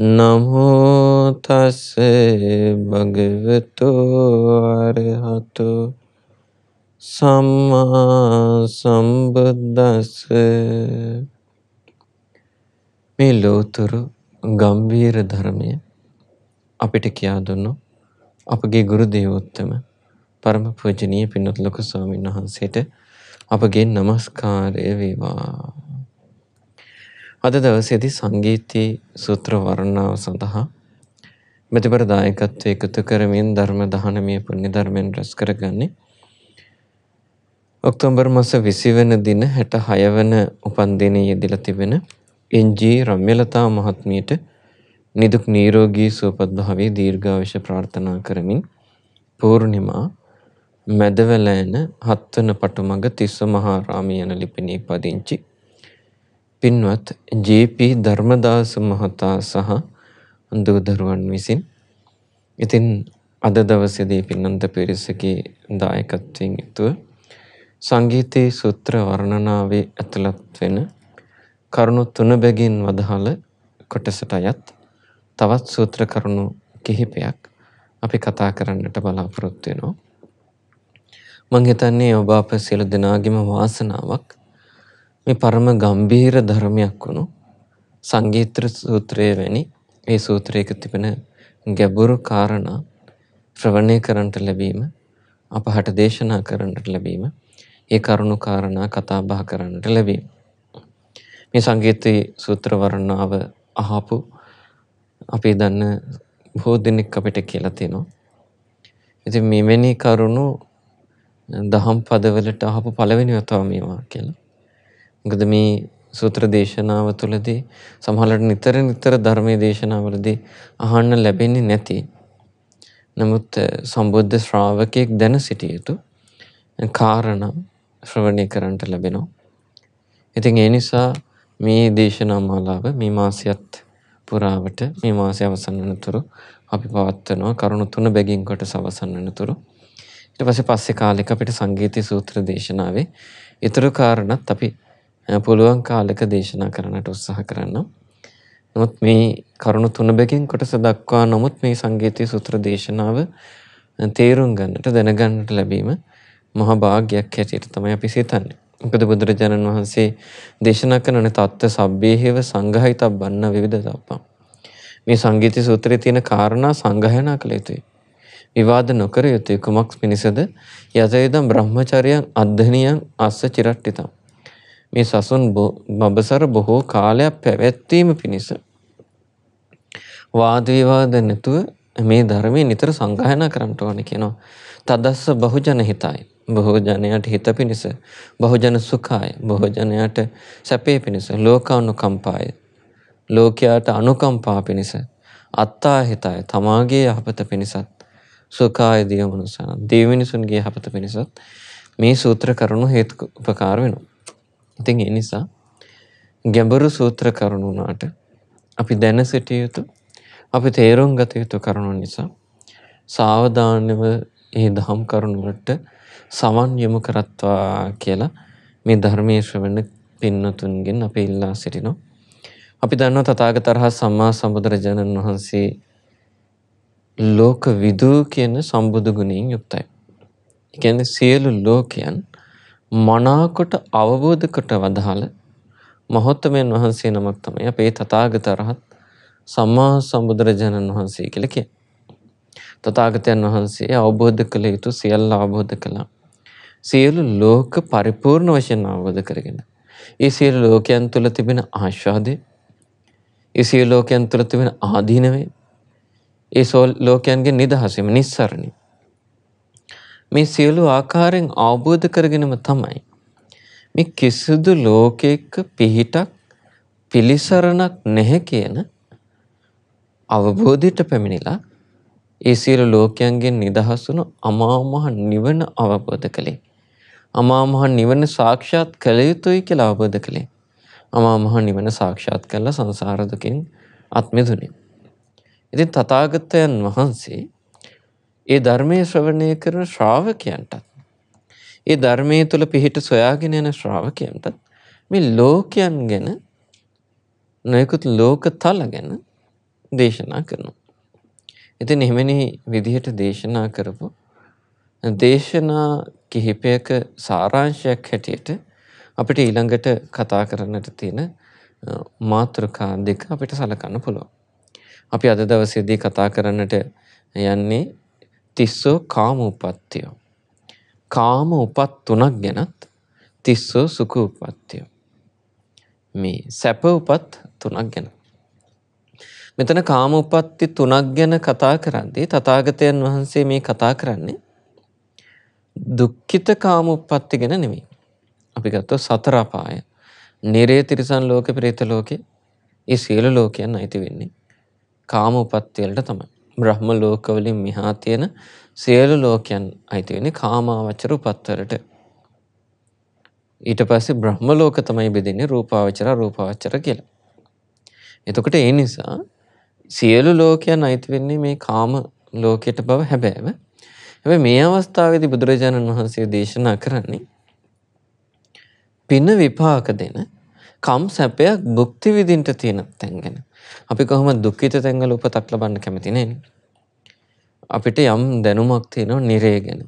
නමෝ තස් භගවතු අරහතු සම්මා සම්බුද්දස්ස මේ ලෝතර ගම්බීර ධර්මය අපිට කියා දුන්නු අපගේ ගුරු දේවෝත්තම පරම පූජනීය පින්වත් ලොකු ස්වාමීන් වහන්සේට අපගේ নমස්කාරය වේවා අද දවසේදී සංගීතී සූත්‍ර වර්ණාව සඳහා මෙතිබර දායකත්වය එකතු කරමින් ධර්ම දහනමය පුණ්‍ය ධර්මයෙන් රැස් කරගන්නේ ඔක්තෝබර් මාස 20 වෙනි දින 66 වෙනි උපන්දිනයේ යෙදලා තිබෙන එන්.ජී. රම්‍යලතා මහත්මියට නිදුක් නිරෝගී සුවපත් භාවයේ දීර්ඝායුෂ ප්‍රාර්ථනා කරමින් පූර්ණිමා මැදවැලෑන හත්වන පටුමඟ තිස්ස මහා රාමයන ලිපිණේ පදිංචි පින්වත් ජේ.පි. ධර්මදාස මහතා සහ අඳු දරුවන් විසින් ඉතින් අද දවසේදී පින්නන්ත පිරිසගේ දායකත්වයෙන් යුතුව සංගීතී සූත්‍ර වර්ණනාවේ ඇතුළත් වෙන කරුණු තුන බැගින් වදහළ කොටසට අයත් තවත් සූත්‍ර කරුණු කිහිපයක් අපි කතා කරන්නට බලාපොරොත්තු වෙනවා. මම හිතන්නේ ඔබ අප සියලු දෙනාගේම වාසනාවක් මේ පරම ගම්භීර ධර්මයක් වුණු සංගීත්‍ර සූත්‍රය වැනි ඒ සූත්‍රයක තිබෙන ගැඹුරු කාරණා ශ්‍රවණය කරන්නට ලැබීම අපහට දේශනා කරන්නට ලැබීම ඒ කරුණු කාරණා කතා බහ කරන්නට ලැබීම මේ සංගීතී සූත්‍ර වර්ණාව අහපු අපි දන්න බොහෝ දෙනෙක් අපිට කියලා තියෙනවා ඉතින් මෙවැනි කරුණු දහම් පදවලට අහපු පළවෙනි වතාව මේවා කියලා මොකද මේ සූත්‍ර දේශනාව තුළදී සමහරවිට නිතර නිතර ධර්මයේ දේශනාවලදී අහන්න ලැබෙන්නේ නැති. නමුත් සම්බුද්ධ ශ්‍රාවකෙක් දැන සිටිය යුතු කාරණා ශ්‍රවණය කරන්නට ලැබෙනවා. ඉතින් ඒ නිසා මේ දේශනා මාලාව මේ මාසයත් පුරාවට මේ මාසය අවසන් වෙනතුරු අපි පවත්වනවා කරුණු තුන බැගින් කොටස අවසන් වෙනතුරු. ඊට පස්සේ පස්සේ කාලෙක අපිට සංගීතී සූත්‍ර දේශනාවේ ඊතර කාරණත් අපි පුළුවන් කාලෙක දේශනා කරන්නට උත්සාහ කරන්න. නමුත් මේ කරුණු තුනබකින් කොටස දක්වා නමුත් මේ සංගීතය සූත්‍ර දේශනාව තේරුම් ගන්නට දැනගන්නට ලැබීම මහා භාග්‍යයක් හැටියට තමයි අපි සිතන්නේ. මොකද බුදුරජාණන් වහන්සේ දේශනා කරන තත්ත්ව සබ්බේහිව සංඝහිතබ්බන්න විවිධ තප්පම්. මේ සංගීත සූත්‍රයේ තියෙන කාරණා සංගහනා කළ යුතුයි. විවාද නොකර යුතුයි කුමක් පිණිසද? යතේදම් බ්‍රහ්මචර්යයන් අධධනියන් අස්ස චිරට්ඨිතම්. මේ සසුන් බබසර බොහෝ කාලයක් පැවැත්වීම පිණිස වාද විවාද නැතුව මේ ධර්මයේ නිතර සංගායනා කරන්න ඕනේ කියනවා. තදස්ස බහුජන හිතයි. බහුජනයට හිත පිණිස, බහුජන සුඛයි, බහුජනයට සැපේ පිණිස, ලෝකානුකම්පාය, ලෝකයාට අනුකම්පා පිණිස, අත්තා හිතයි, තමාගේ යහපත පිණිසත්, සුඛාය දියමනසන, දිව්‍ය මිනිසුන්ගේ යහපත පිණිසත් මේ සූත්‍ර කරුණු හේතු උපකාර වෙනවා. ඉතින් ඒ නිසා ගැඹුරු සූත්‍ර කරුණු වුණාට අපි දැන සිටිය යුතු අපි තේරුම් ගත යුතු කරුණු නිසා සාවධානව ඒ දහම් කරුණුවට සමන් යොමු කරත්වා කියලා මේ ධර්මයේ ශ්‍රවණ පින්නතුන්ගෙන් අපි ඉල්ලා සිටිනවා. අපි දන්නවා තථාගතරහ සම්මා සම්බුදුරජාණන් වහන්සේ ලෝක විදූ කියන සම්බුදු ගුණයෙන් යුක්තයි. ඒ කියන්නේ සියලු ලෝකයන් මනාකොට අවබෝධ කොට වදාළ මහොත්තමයන් වහන්සේ නමක් තමයි අපේ තථාගත රහත් සම්මා සම්බුදුරජාණන් වහන්සේ කියලා කියන්නේ. තථාගතයන් වහන්සේ අවබෝධ කළ යුතු සියල්ල අවබෝධ කළා. සියලු ලෝක පරිපූර්ණ වශයෙන් අවබෝධ කරගෙන. ඒ සියලු ලෝකයන් තුළ තිබෙන ආශාදේ, ඒ සියලු ලෝකයන් තුළ තිබෙන ආදීනවේ, ඒ ලෝකයන්ගේ නිදහසෙම නිස්සරණේ මේ සියලු ආකාරයෙන් අවබෝධ කරගෙනම තමයි මේ කිසිදු ලෝකයක පිහිටක් පිලිසරණක් නැහැ කියන අවබෝධයට පැමිණිලා ඒ සියලු ලෝකයන්ගෙන් නිදහස් වුණු අමා මහ නිවන අවබෝධ කළේ. අමා මහ නිවන සාක්ෂාත් කළ යුතුයි කියලා අවබෝධ කළේ. අමා මහ නිවන සාක්ෂාත් කරලා සංසාර දුකෙන් අත් මිදුණේ. ඉතින් තථාගතයන් වහන්සේ ඒ ධර්මය ශ්‍රවණය කරන ශ්‍රාවකයන්ටත්. ඒ ධර්මය තුළ පිහිට සොයාගෙන යන ශ්‍රාවකයන්ටත් මේ ලෝකයන් ගැන නොයකුත් ලෝක තල ගැන දේශනා කරනවා. ඉතින් එහෙමනි විදිහට දේශනා කරපු දේශනා කිහිපයක සාරාංශයක් හැටියට අපිට ඊළඟට කතා කරන්නට තියෙන මාතෘකා දෙක අපිට සලකන්න පුළුවන්. අපි අද දවසේදී කතා කරන්නට යන්නේ තිස්සෝ කාම උපත්තියෝ. කාම උපත් තුනක් ගැනත් තිස්සෝ සුඛ උපත්තියෝ. මේ සැප උපත් තුනක් ගැන. මෙතන කාම උපත්ති තුනක් ගැන කතා කරද්දී තථාගතයන් වහන්සේ මේ කතා කරන්නේ දුක්ඛිත කාම උප්පත්ති ගැන නෙමෙයි. අපි ගත්තොත් සතර අපාය, නිරේ තිරිසන් ලෝකේ, പ്രേත ලෝකේ, ඒ සියලු ලෝකයන් අයිති වෙන්නේ කාම උප්පත්ති වලට තමයි. බ්‍රහ්ම ලෝකවලින් මිහා තියෙන සියලු ලෝකයන් අයිති වෙන්නේ කාමාවචර උපත්වලට. ඊට පස්සේ බ්‍රහ්ම ලෝක තමයි බෙදෙන්නේ රූපාවචර රූපාවචර කියලා. එතකොට ඒ නිසා සියලු ලෝකයන් අයිති වෙන්නේ මේ කාම ලෝකයට බව හැබෑව. හැබැයි මේ අවස්ථාවේදී බුදුරජාණන් වහන්සේ දේශනා කරන්නේ පින විපාක දෙන කම් සැපයක් භුක්ති විඳින්න තියෙන තැන් ගැන. අපි කොහොම දුක්ඛිත තැන්වල උපතක් ලබන්න කැමති නෑනේ. අපිට යම් දැනුමක් තියෙනවා නිරය ගැන.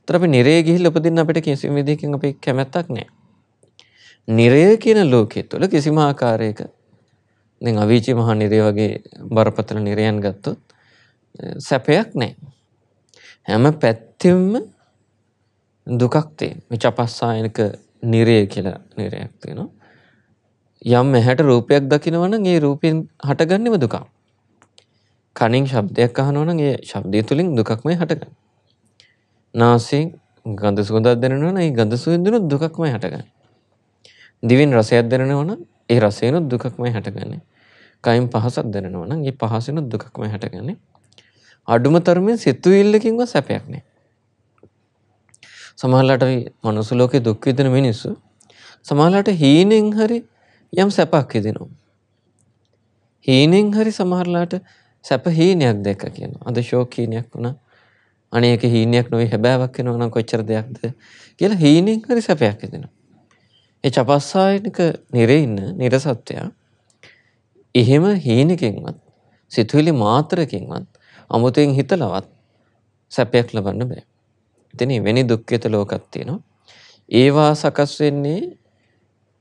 ඒතර අපි නිරය ගිහිල්ලා උපදින්න අපිට කිසිම විදිහකින් අපි කැමැත්තක් නෑ. නිරය කියන ලෝකයේ තුල කිසිම ආකාරයක දැන් අවීචි මහා නිරය වගේ බරපතල නිරයන් ගත්තොත් සැපයක් නෑ. හැම පැත්තෙම දුකක් තියෙන. මේ චපස්සායනික නිරය කියලා නිරයක් තියෙනවා. යම් මෙහැට රූපයක් දකිනවන ඒ රූපයෙන් හටගන්නෙම දුකා. කනින් ශබ්දයක් අහනවන ඒ ශබ්දය තුළින් දුකක්මයි හටගන්න. නාසින් ගඳ සුගඳක් දෙනවන ඒ ගඳ සුවිඳුණු දුකක්මයි හටගන්න. දිවෙන් රසයක් දෙනවන ඒ රසයනුත් දුකක්මයි හටගන්නේ. කයින් පහසක් දෙනවන ඒ පහසනුත් දුකක්මයි හටගන්නේ. අඩුම තරමින් සිතුවිල්ලකින්ව සැපයක් නෑ. සමහරලාට මනුස්ස ලෝකේ දුක් විඳින මිනිස්සු සමහරලාට හීනෙන් හරි යම් සැපක් යෙදෙනවා. හීනෙන් හරි සමහරලාට සැප හීනයක් දැක කියන අද ශෝක හීනයක් වුණා අනේක හීනයක් නොවේ හැබෑවක් වෙනවා නම් කොච්චර දෙයක්ද කියලා හීනෙන් හරි සැපයක් යෙදෙනවා. ඒ චපස්සායනික නිරේ ඉන්න නිරසත්වයා එහෙම හීනකින්වත් සිතුවිලි මාත්‍රකින්වත් අමුතුවෙන් හිතලවත් සැපයක් ලබන්න බෑ. ඉතින් වෙනි දුක්ඛිත ලෝකක් තියෙනවා. ඒවා සකස් වෙන්නේ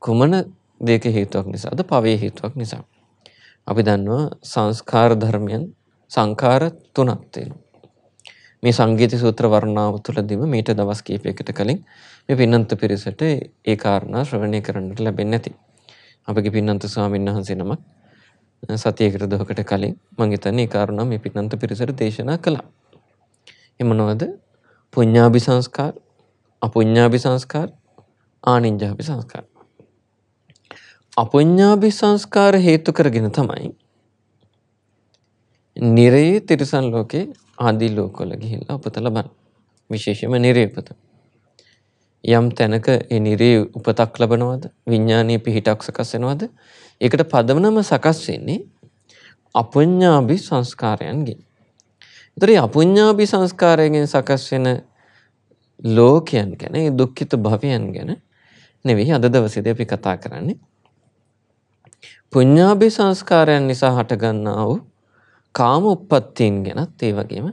කුමන දෙක හේතුවක් නිසා අද පවේ හේතුවක් නිසා. අපි දන්නවා සංස්කාර ධර්මයන් සංකාර තුනක් තියෙනවා. මේ සංගීත සූත්‍ර වර්ණාව තුළදීම මීට දවස් කීපයකට කලින් මේ පින්නන්ත පිරිසට ඒ කාරණා ශ්‍රවණය කරන්නට ලැබෙන්නේ නැති. අපගේ පින්නන්ත ස්වාමීන් වහන්සේ නමක් සතියකට දහකට කලින් මම හිතන්නේ ඒ කාරණා මේ පින්නන්ත පිරිසට දේශනා කළා. ඒ මොනවද? පුඤ්ඤාභි සංස්කාර, අපුඤ්ඤාභි සංස්කාර, ආනිඤ්ඤාභි සංස්කාර. අපඥාභි සංස්කාර හේතු කරගෙන තමයි නිරයේ තිරිසන් ලෝකේ ආදී ලෝකවල ගිහිල්ලා උපත ලබන විශේෂම නිරේ උපත. යම් තැනක ඒ නිරේ උපතක් ලබනවද විඥානීය පිහිටක් සකස් වෙනවද? ඒකට පදවනම සකස් වෙන්නේ අපඤ්ඤාභි සංස්කාරයන්ගෙන්. ඒතරී අපඤ්ඤාභි සංස්කාරයෙන් සකස් වෙන ලෝකයන් ගැන, ඒ දුක්ඛිත භවයන් ගැන නෙවෙයි අද දවසේදී අපි කතා කරන්නේ. පුඤ්ඤාභි සංස්කාරයන් නිසා හටගන්නා වූ කාම උප්පත්තීන් ගැනත් ඒ වගේම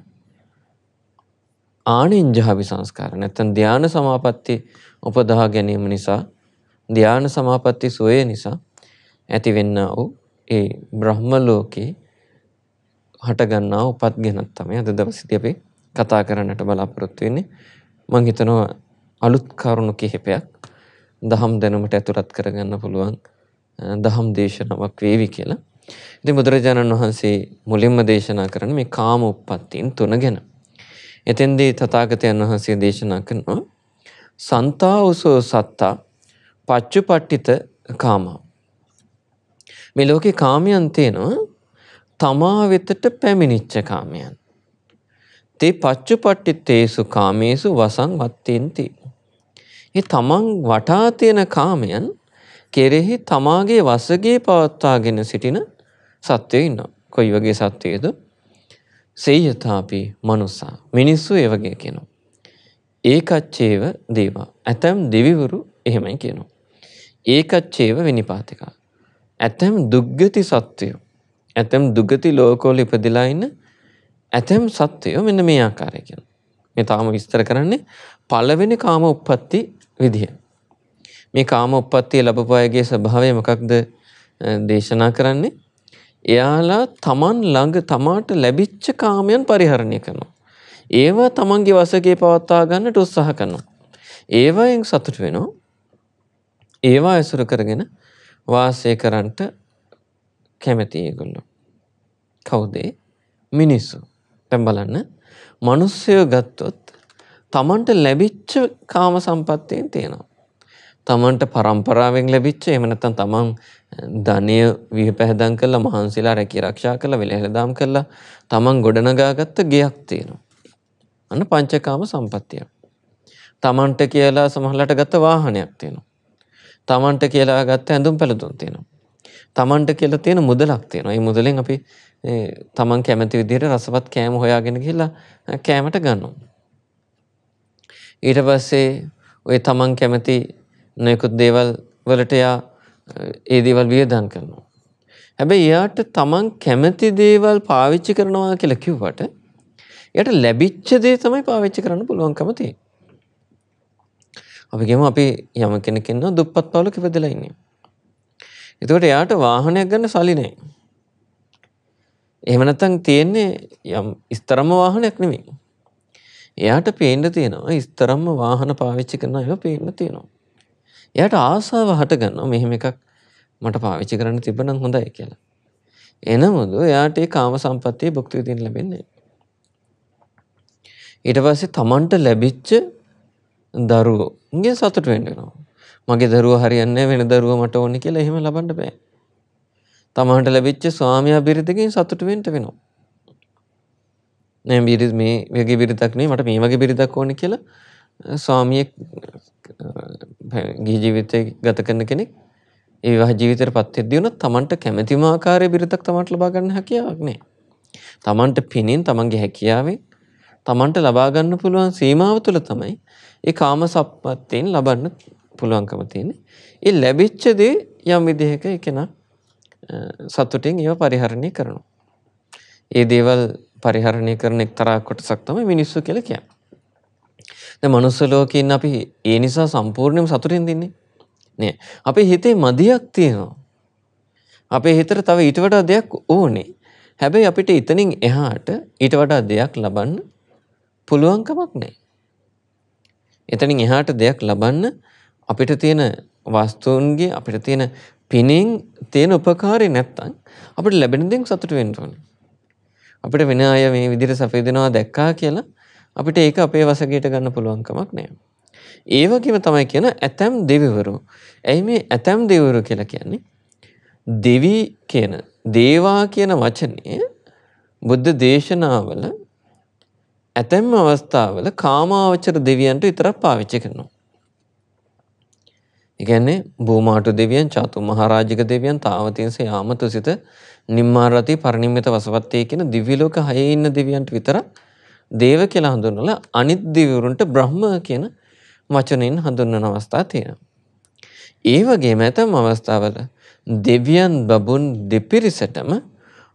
ආනින්ජාභි සංස්කාර නැත්නම් ධාන සමාපatti උපදා ගැනීම නිසා ධාන සමාපatti සෝය නිසා ඇතිවෙන්නා වූ ඒ බ්‍රහ්ම ලෝකේ හටගන්නා උපත් ගැනත් තමයි අද දවසේදී අපි කතා කරන්නට බලාපොරොත්තු වෙන්නේ. මම හිතනවා අලුත් කරුණු කිහිපයක් දහම් දැනුමට ඇතුළත් කරගන්න පුළුවන්. දහම් දේශනාවක් වේවි කියලා. ඉතින් බුදුරජාණන් වහන්සේ මුලින්ම දේශනා කරන මේ කාම උප්පත්තීන් තුන ගැන. එතෙන්දී තථාගතයන් වහන්සේ දේශනා කරනවා සන්තාවසෝ සත්තා පච්චුපට්ඨිත කාමා. මේ ලෝකේ කාමයන් තියෙනවා තමා වෙතට පැමිණිච්ච කාමයන්. තේ පච්චුපට්ඨිතේසු කාමේසු වසං වත්තේන්ති. මේ තමන් වටා තියෙන කාමයන් කෙරෙහි තමාගේ වසගේ පවත්වාගෙන සිටින සත්‍යය ඉන්නවා. කොයි වගේ සත්‍යයේද? සේයතාපි මනුසා මිනිස්සු ඒ වගේ කියනවා. ඒකච්චේව දේවා. ඇතම් දෙවිවරු එහෙමයි කියනවා. ඒකච්චේව විනිපාතික. ඇතම් දුග්ගති සත්වයෝ. ඇතම් දුගති ලෝකෝල ඉපදිලා ඉන්න ඇතම් සත්වයෝ මෙන්න මේ ආකාරය කියනවා. මේ තාම විස්තර කරන්නේ පළවෙනි කාම උප්පත්ති විදිහ. මේ කාම උප්පත්තිය ලබපුවායගේ ස්වභාවය මොකක්ද දේශනා කරන්නේ. එයාලා තමන් ළඟ තමාට ලැබිච්ච කාමයන් පරිහරණය කරනවා. ඒවා තමන්ගේ වසකේ පවත්වා ගන්නට උත්සාහ කරනවා. ඒවායෙන් සතුට වෙනවා. ඒවා ඇසුරු කරගෙන වාසය කරන්නට කැමති ඒගොල්ලෝ. කවුද? මිනිස්සු. දැන් බලන්න මිනිස්සුය ගත්තොත් තමන්ට ලැබිච්ච කාම සම්පත්තියෙන් තියෙනවා. තමන්ට පරම්පරාවෙන් ලැබිච්ච එහෙම නැත්නම් තමන් ධනය විපැහැදම් කරලා මහන්සිලා රැකී ආරක්ෂා කරලා වෙලෙහෙලදාම් කරලා තමන් ගොඩනගාගත්ත ගෙයක් තියෙනවා. අන්න පංචකාම සම්පත්තිය. තමන්ට කියලා සමහරලට ගත්ත වාහනයක් තියෙනවා. තමන්ට කියලා ගත්ත ඇඳුම් පැළඳුම් තියෙනවා. තමන්ට කියලා තියෙන මුදලක් තියෙනවා. මේ මුදලෙන් අපි තමන් කැමති විදිහට රසවත් කෑම හොයාගෙන ගිහිල්ලා කෑමට ගන්නවා. ඊට පස්සේ ඔය තමන් කැමති නොයකුත් දේවල් වලට එයා ඒ දේවල් වියදන් කරනවා. හැබැයි එයාට තමන් කැමති දේවල් පාවිච්චි කරනවා කියලා කිව්වට එයට ලැබිච්ච දේ තමයි පාවිච්චි කරන්න පුළුවන්කම තියෙන්නේ. අපි ගියමු අපි යම කෙනෙක් ඉන්නවා දුප්පත් පවුලක ඉපදලා ඉන්නේ. එතකොට එයාට වාහනයක් ගන්න සල්ලි නැහැ. එහෙම නැත්නම් තියෙන්නේ යම් ස්තරම්ම වාහනයක් නෙමෙයි. එයාට පේන්න තියෙනවා ස්තරම්ම වාහන පාවිච්චි කරනවා ඒක පේන්න තියෙනවා. එයට ආසාව හටගන්න මෙහෙම එකක් මට පාවිච්චි කරන්න තිබනම් හොඳයි කියලා. එනමුදු එයාට ඒ කාම සම්පත්තිය භුක්ති විඳින්න ලැබෙන්නේ. ඊට පස්සේ Tamanට ලැබිච්ච දරුවෝගේ සතුට වෙන්න වෙනවා. මගේ දරුවා හරියන්නේ වෙන දරුවා මට ඕනේ කියලා එහෙම ලබන්න බෑ. තමන්ට ලැබිච්ච ස්වාමියා බිරිඳකින් සතුට වෙන්න වෙනවා. නෑ බිරිඳ මේ වගේ බිරිඳක් නෙවෙයි මට මේ වගේ බිරිඳක් ඕනේ කියලා ස්වාමියෙක් ගිහි ජීවිතය ගත කරන කෙනෙක් ඒ විවාහ ජීවිතයට පත් වෙද්දී උනත් Tamanට කැමැතිම ආකාරයේ බිරිඳක් Tamanට ලබා ගන්න හැකියාවක් නැහැ. Tamanට පිනින් Tamanගේ හැකියාවෙන් Tamanට ලබා ගන්න පුළුවන් සීමාව තුළ තමයි ඒ කාම සම්පත්තෙන් ලබන්න පුළුවන්කම තියෙන්නේ. ඒ ලැබිච්ච දේ යම් විදිහක එකන සතුටින් ඒව පරිහරණය කරනවා. ඒ දේවල් පරිහරණය කරන එක්තරා කොටසක් තමයි මිනිස්සු කියලා කියන්නේ. දැන් මනුස්ස ලෝකේ ඉන්න අපි ඒ නිසා සම්පූර්ණයෙන්ම සතුටින් දින්නේ නේ අපේ හිතේ මදියක් තියෙනවා අපේ හිතට තව ඊට වඩා දෙයක් ඕනේ හැබැයි අපිට ඉතනින් එහාට ඊට වඩා දෙයක් ලබන්න පුළුවන්කමක් නැහැ එතනින් එහාට දෙයක් ලබන්න අපිට තියෙන වස්තුන්ගේ අපිට තියෙන පිනෙන් තියෙන උපකාරය නැත්තම් අපිට ලැබෙන දෙයින් සතුට වෙන්න ඕනේ. අපිට වෙන අය මේ විදිහට සපයදෙනවා දැක්කා කියලා අපිට ඒක අපේ වසගේට ගන්න පුළුවන්කමක් නෑ. ඒවගේම තමයි කියන ඇතැම් දෙවිවරු. ඇයි මේ ඇතැම් දෙවරු කියලා කියන්නේ. දෙවී කියන දේවා කියන වචනය බුද්ධ දේශනාවල ඇතැම් අවස්ථාවල කාමාවචර දෙවියන්ට විතරක් පාවිච්චි කරනවා. ඉගැන්නේ බූමාටු දෙවියන් චාතු මහරාජික දෙවියන් තාවතින්සේ යාමතුසිත නිම්මාරති පරිනිම්මිත වසවත්තය කියෙන දිවිලෝක හයඉන්න දෙවියන්ට විතරක් දේව කියලා හඳුන්වලා අනිත් දිවුරුන්ට බ්‍රහ්ම කියන වචනෙන් හඳුන්වන අවස්ථා තියෙනවා. ඒ වගේම ඇතම් අවස්ථාවල දෙවියන් බබුන් දෙපිරිසටම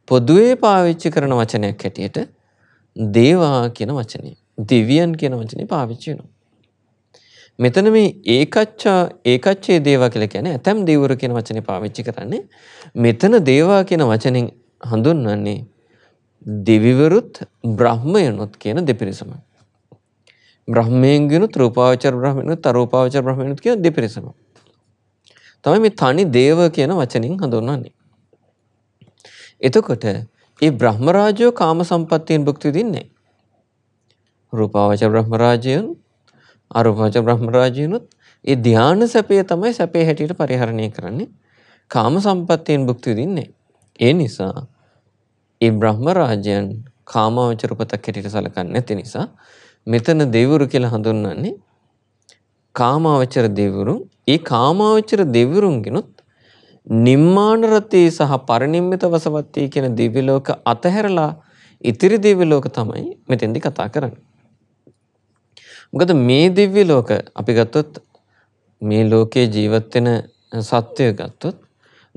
පොදුවේ පාවිච්චි කරන වචනයක් හැටියට දේවා කියන වචනේ දෙවියන් කියන වචනේ පාවිච්චි වෙනවා. මෙතන මේ ඒකච්ඡා ඒකච්ඡේ දේවා කියලා කියන්නේ ඇතම් දේවරු කියන වචනේ පාවිච්චි කරන්නේ මෙතන දේවා කියන වචනෙන් හඳුන්වන්නේ දිවිවරුත් බ්‍රහ්මයනුත් කියන දෙපිරිසමයි. බ්‍රහ්මයෙන්ගෙනුත් රූපාවචර බ්‍රහ්මයනුත් අරූපාවචර බ්‍රහ්මයනුත් කියන දෙපිරිසම. තමයි මේ තනි දේව කියන වචنين හඳුන්වන්නේ. එතකොට ඒ බ්‍රහ්මරාජය කාම සම්පත්තියෙන් භුක්ති විඳින්නේ. රූපාවචර බ්‍රහ්මරාජයන් අරූපාවචර බ්‍රහ්මරාජයනුත් ඒ ධාන සැපේ තමයි සැපේ හැටියට පරිහරණය කරන්නේ. කාම සම්පත්තියෙන් භුක්ති විඳින්නේ. ඒ නිසා ඒ බ්‍රහ්ම රාජයන් කාමාවචර උපතක් හැටියට සලකන්නේ නැති නිසා මෙතන දෙවිවරු කියලා හඳුන්වන්නේ කාමාවචර දෙවිවරුන්. ඒ කාමාවචර දෙවිවරුන්ගෙනුත් නිම්මාන රතේ සහ පරිනිම්මිත වසවත්තේ කියන දිව්‍ය ලෝක අතහැරලා ඉතිරි දිව්‍ය ලෝක තමයි මෙතෙන්දි කතා කරන්නේ. මොකද මේ දිව්‍ය ලෝක අපි ගත්තොත් මේ ලෝකේ ජීවත් වෙන සත්වය ගත්තොත්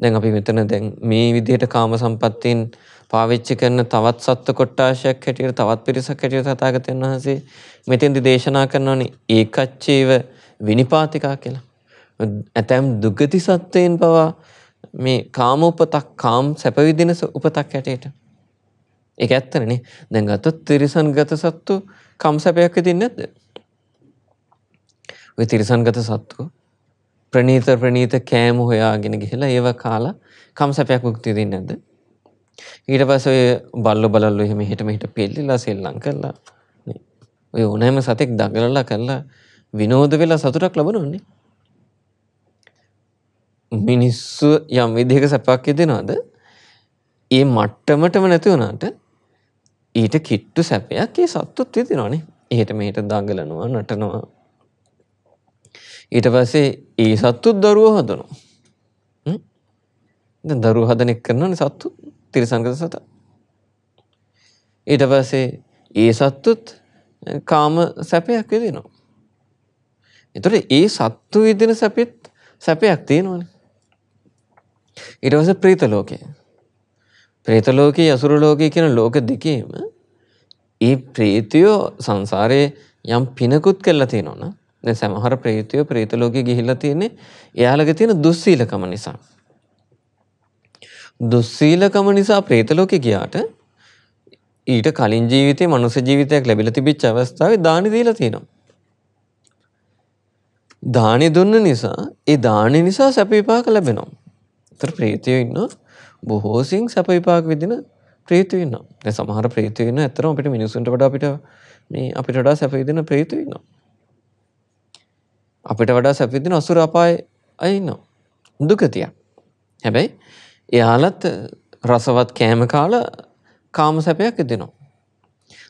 දැන් අපි මෙතන දැන් මේ විදිහට කාම සම්පත්තෙන් පාවිච්චි කරන තවත් සත්ව කොට්ටාශයක් හැටියට තවත් පිරිසක් හැටියට තථාගතයන් වහන්සේ මෙතෙන්දි දේශනා කරනවනේ ඒකච්චේව විනිපාතිකා කියලා. ඇතැම් දුගති සත්වයන් පවා මේ කාම උපතක් කාම් සැප විඳින උපතක් හැටියට. ඒක ඇත්තනේ. දැන් ගත්තොත් තිරිසන්ගත සත්තු කාම් සැපයක් විඳින්නේ නැද්ද? ওই තිරිසන්ගත සත්තු ප්‍රනීත ප්‍රනීත කෑම හොයාගෙන ගිහලා ඒව කාලා කාම් සැපයක් භුක්ති විඳින්නේ නැද්ද? ඊට පස්ස ඔය බල්ල බලල්ල එහෙම හිටම හිට පෙල්ලිලා සෙල්ලං කරලා ඔය ඕනෑම සතෙක් දඟලලා කරලා විනෝද වෙලා සතුටක් ලබනන්නේ මිනිස්සු යම් විදිහක සැපක් දෙනවාද ඒ මට්ටමටම නැති වුණාට ඊට කිට්ටු සැපයක් ඒ සත්තුත් තිතිනවානේ එහෙට මෙහිට දඟලනවා නටනවා ඊට පස්සේ ඒ සත්තුත් දරුව හදනවා දරු හදනෙක් කරනන සත්තුත් තිරිසන්ගත සතා. ඊට පස්සේ ඒ සත්තුත් කාම සැපයක් විදිනවා. එතකොට ඒ සත්තු විදින සැපෙත් සැපයක් තියෙනවනේ. ඊට පස්සේ ප්‍රේත ලෝකය. ප්‍රේත ලෝකේ අසුර ලෝකේ කියන ලෝක දෙකේම ඒ ප්‍රේතයෝ සංසාරේ යම් පිනකුත් කරලා තියෙනවනේ. දැන් සමහර ප්‍රේතයෝ ප්‍රේත ලෝකේ ගිහිල්ලා තියෙන්නේ එයාලගේ තියෙන දුස්සීලකම නිසා. දුස්සීලකම නිසා ප්‍රේතලෝකෙ ගියාට ඊට කලින් ජීවිතේ මනුස්ස ජීවිතයක් ලැබිලා තිබිච්ච අවස්ථාවේ දානි දීලා තියෙනවා. දානි දුන්න නිසා ඒ දානි නිසා සැප විපාක ලැබෙනවා. ඒතර ප්‍රේතයෝ ඉන්නවා බොහෝ සින් සැප විපාක විඳින ප්‍රේතයෝ ඉන්නවා. දැන් සමහර ප්‍රේතයෝ ඉන්නවා ඇත්තටම අපිට මිනිසුන්ට වඩා අපිට මේ අපිට වඩා සැප විඳින ප්‍රේතයෝ ඉන්නවා. අපිට වඩා සැප විඳින අසුර අපායේ අය ඉන්නවා. දුක තියක්. හැබැයි එයාලත් රසවත් කෑම කාල කාම සැපයක් ඉදිනවා.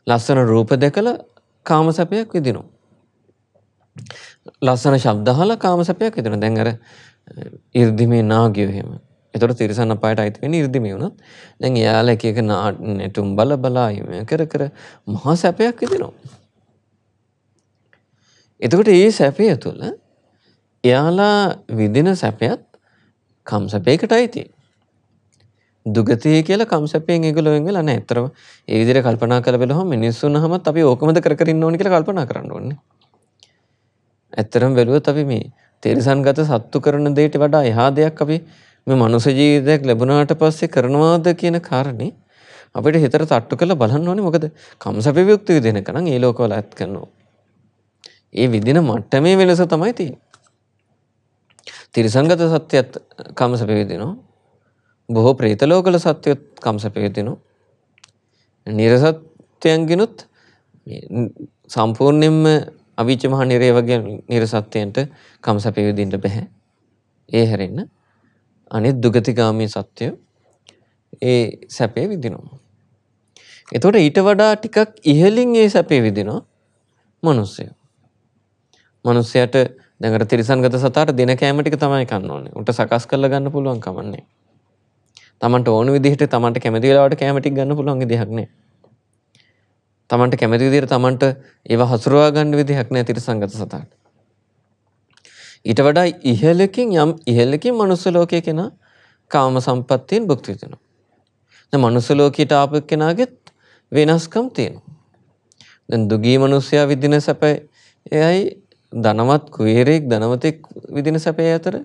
ලස්සන රූප දෙකල කාම සැපයක් විදිනවා. ලස්සන ශබ්දහල කාම සැපයක් විදිනවා. දැන් අර 이르දිමේ නාගියෝ එහෙම. ඒතකොට තිරසන් අපායට අයිති වෙන්නේ 이르දිමේ උනත් දැන් එයාලා එක එක නැටුම් බල බලා කර කර මහා සැපයක් විදිනවා. එතකොට මේ සැපය තුළ එයාලා විදින සැපයත් කම් සැපයකට අයිතියි. දුගතිය කියල කම්සපයෙන් ඒගලොෙන් වෙලා නැතරව ඒ විදිර කල්පනා කළ වෙලහ මිනිස්සුන් හම අපි ඕකමද කරන්න ඕනි කියල කල්පනා කරන්න ඕන්න ඇත්තරම් වෙලුව අපි මේ තේරිසන් ගත සත්තු කරන දේට වඩා එහා දෙයක් අපි මේ මනුස ජීවිතයක් ලැබුණාට පස්සේ කරනවාද කියන කාරණේ අපිට හිතර තට්ටු කළ බලන්න ඕනි මොකද කම්සපි යුක්ති විදින කනම් ඒ ලෝකවල ඇත් කරනවා ඒ විදින මට්ට මේ වෙනස තමයි තිය තිරිසංගත සත්‍යයත් කමසපිවිදිනවා බොහෝ ප්‍රේතලෝකල සත්‍යයොත් කම්සපයතිනු. නිරසත්‍යයන්ගෙනුත් සම්පූර්ණයෙන්ම අවිච මහ නිරේ වගේ නිරසත්‍යයන්ට කම්සපයවිදින්ට බැහැ. ඒ හැරෙන්න අනිත් දුගතිගාමී සත්‍යය ඒ සැපේ විදිනවා. එතොට ඊට වඩා ටිකක් ඉහලින් ඒ සැපේ විදිනවා මනුස්සය. මනුස්සයට දැඟට තිරිසන්ගත සතාට දෙන කෑමටික තමයි කන්න ඕනේ උට සකස් කරල ගන්න පුළුවන් කමන්නේ. තමන්ට ඕන විදිහට තමන්ට කැමතිලාවට කෑමටික් ගන්න පුළුවන් දෙයක්න තමන්ට කැමති විදිර තමන්ට ඒව හසුරවා ගන්න විදිහක් නෑ තිර සංගත සතාට ඊට වඩා ඉහලකින් යම් ඉහලකින් මනුස්සලෝකය කෙන කාම සම්පත්තියෙන් භුක්තිවිතෙනවා මනුස්සලෝකීට ආපක් කෙනගෙත් වෙනස්කම් තියෙනවා දැන් දුගී මනුස්සයා විදින සැපයි එයයි ධනවත් කුවේරෙක් ධනවතෙක් විදින සැපේ අතර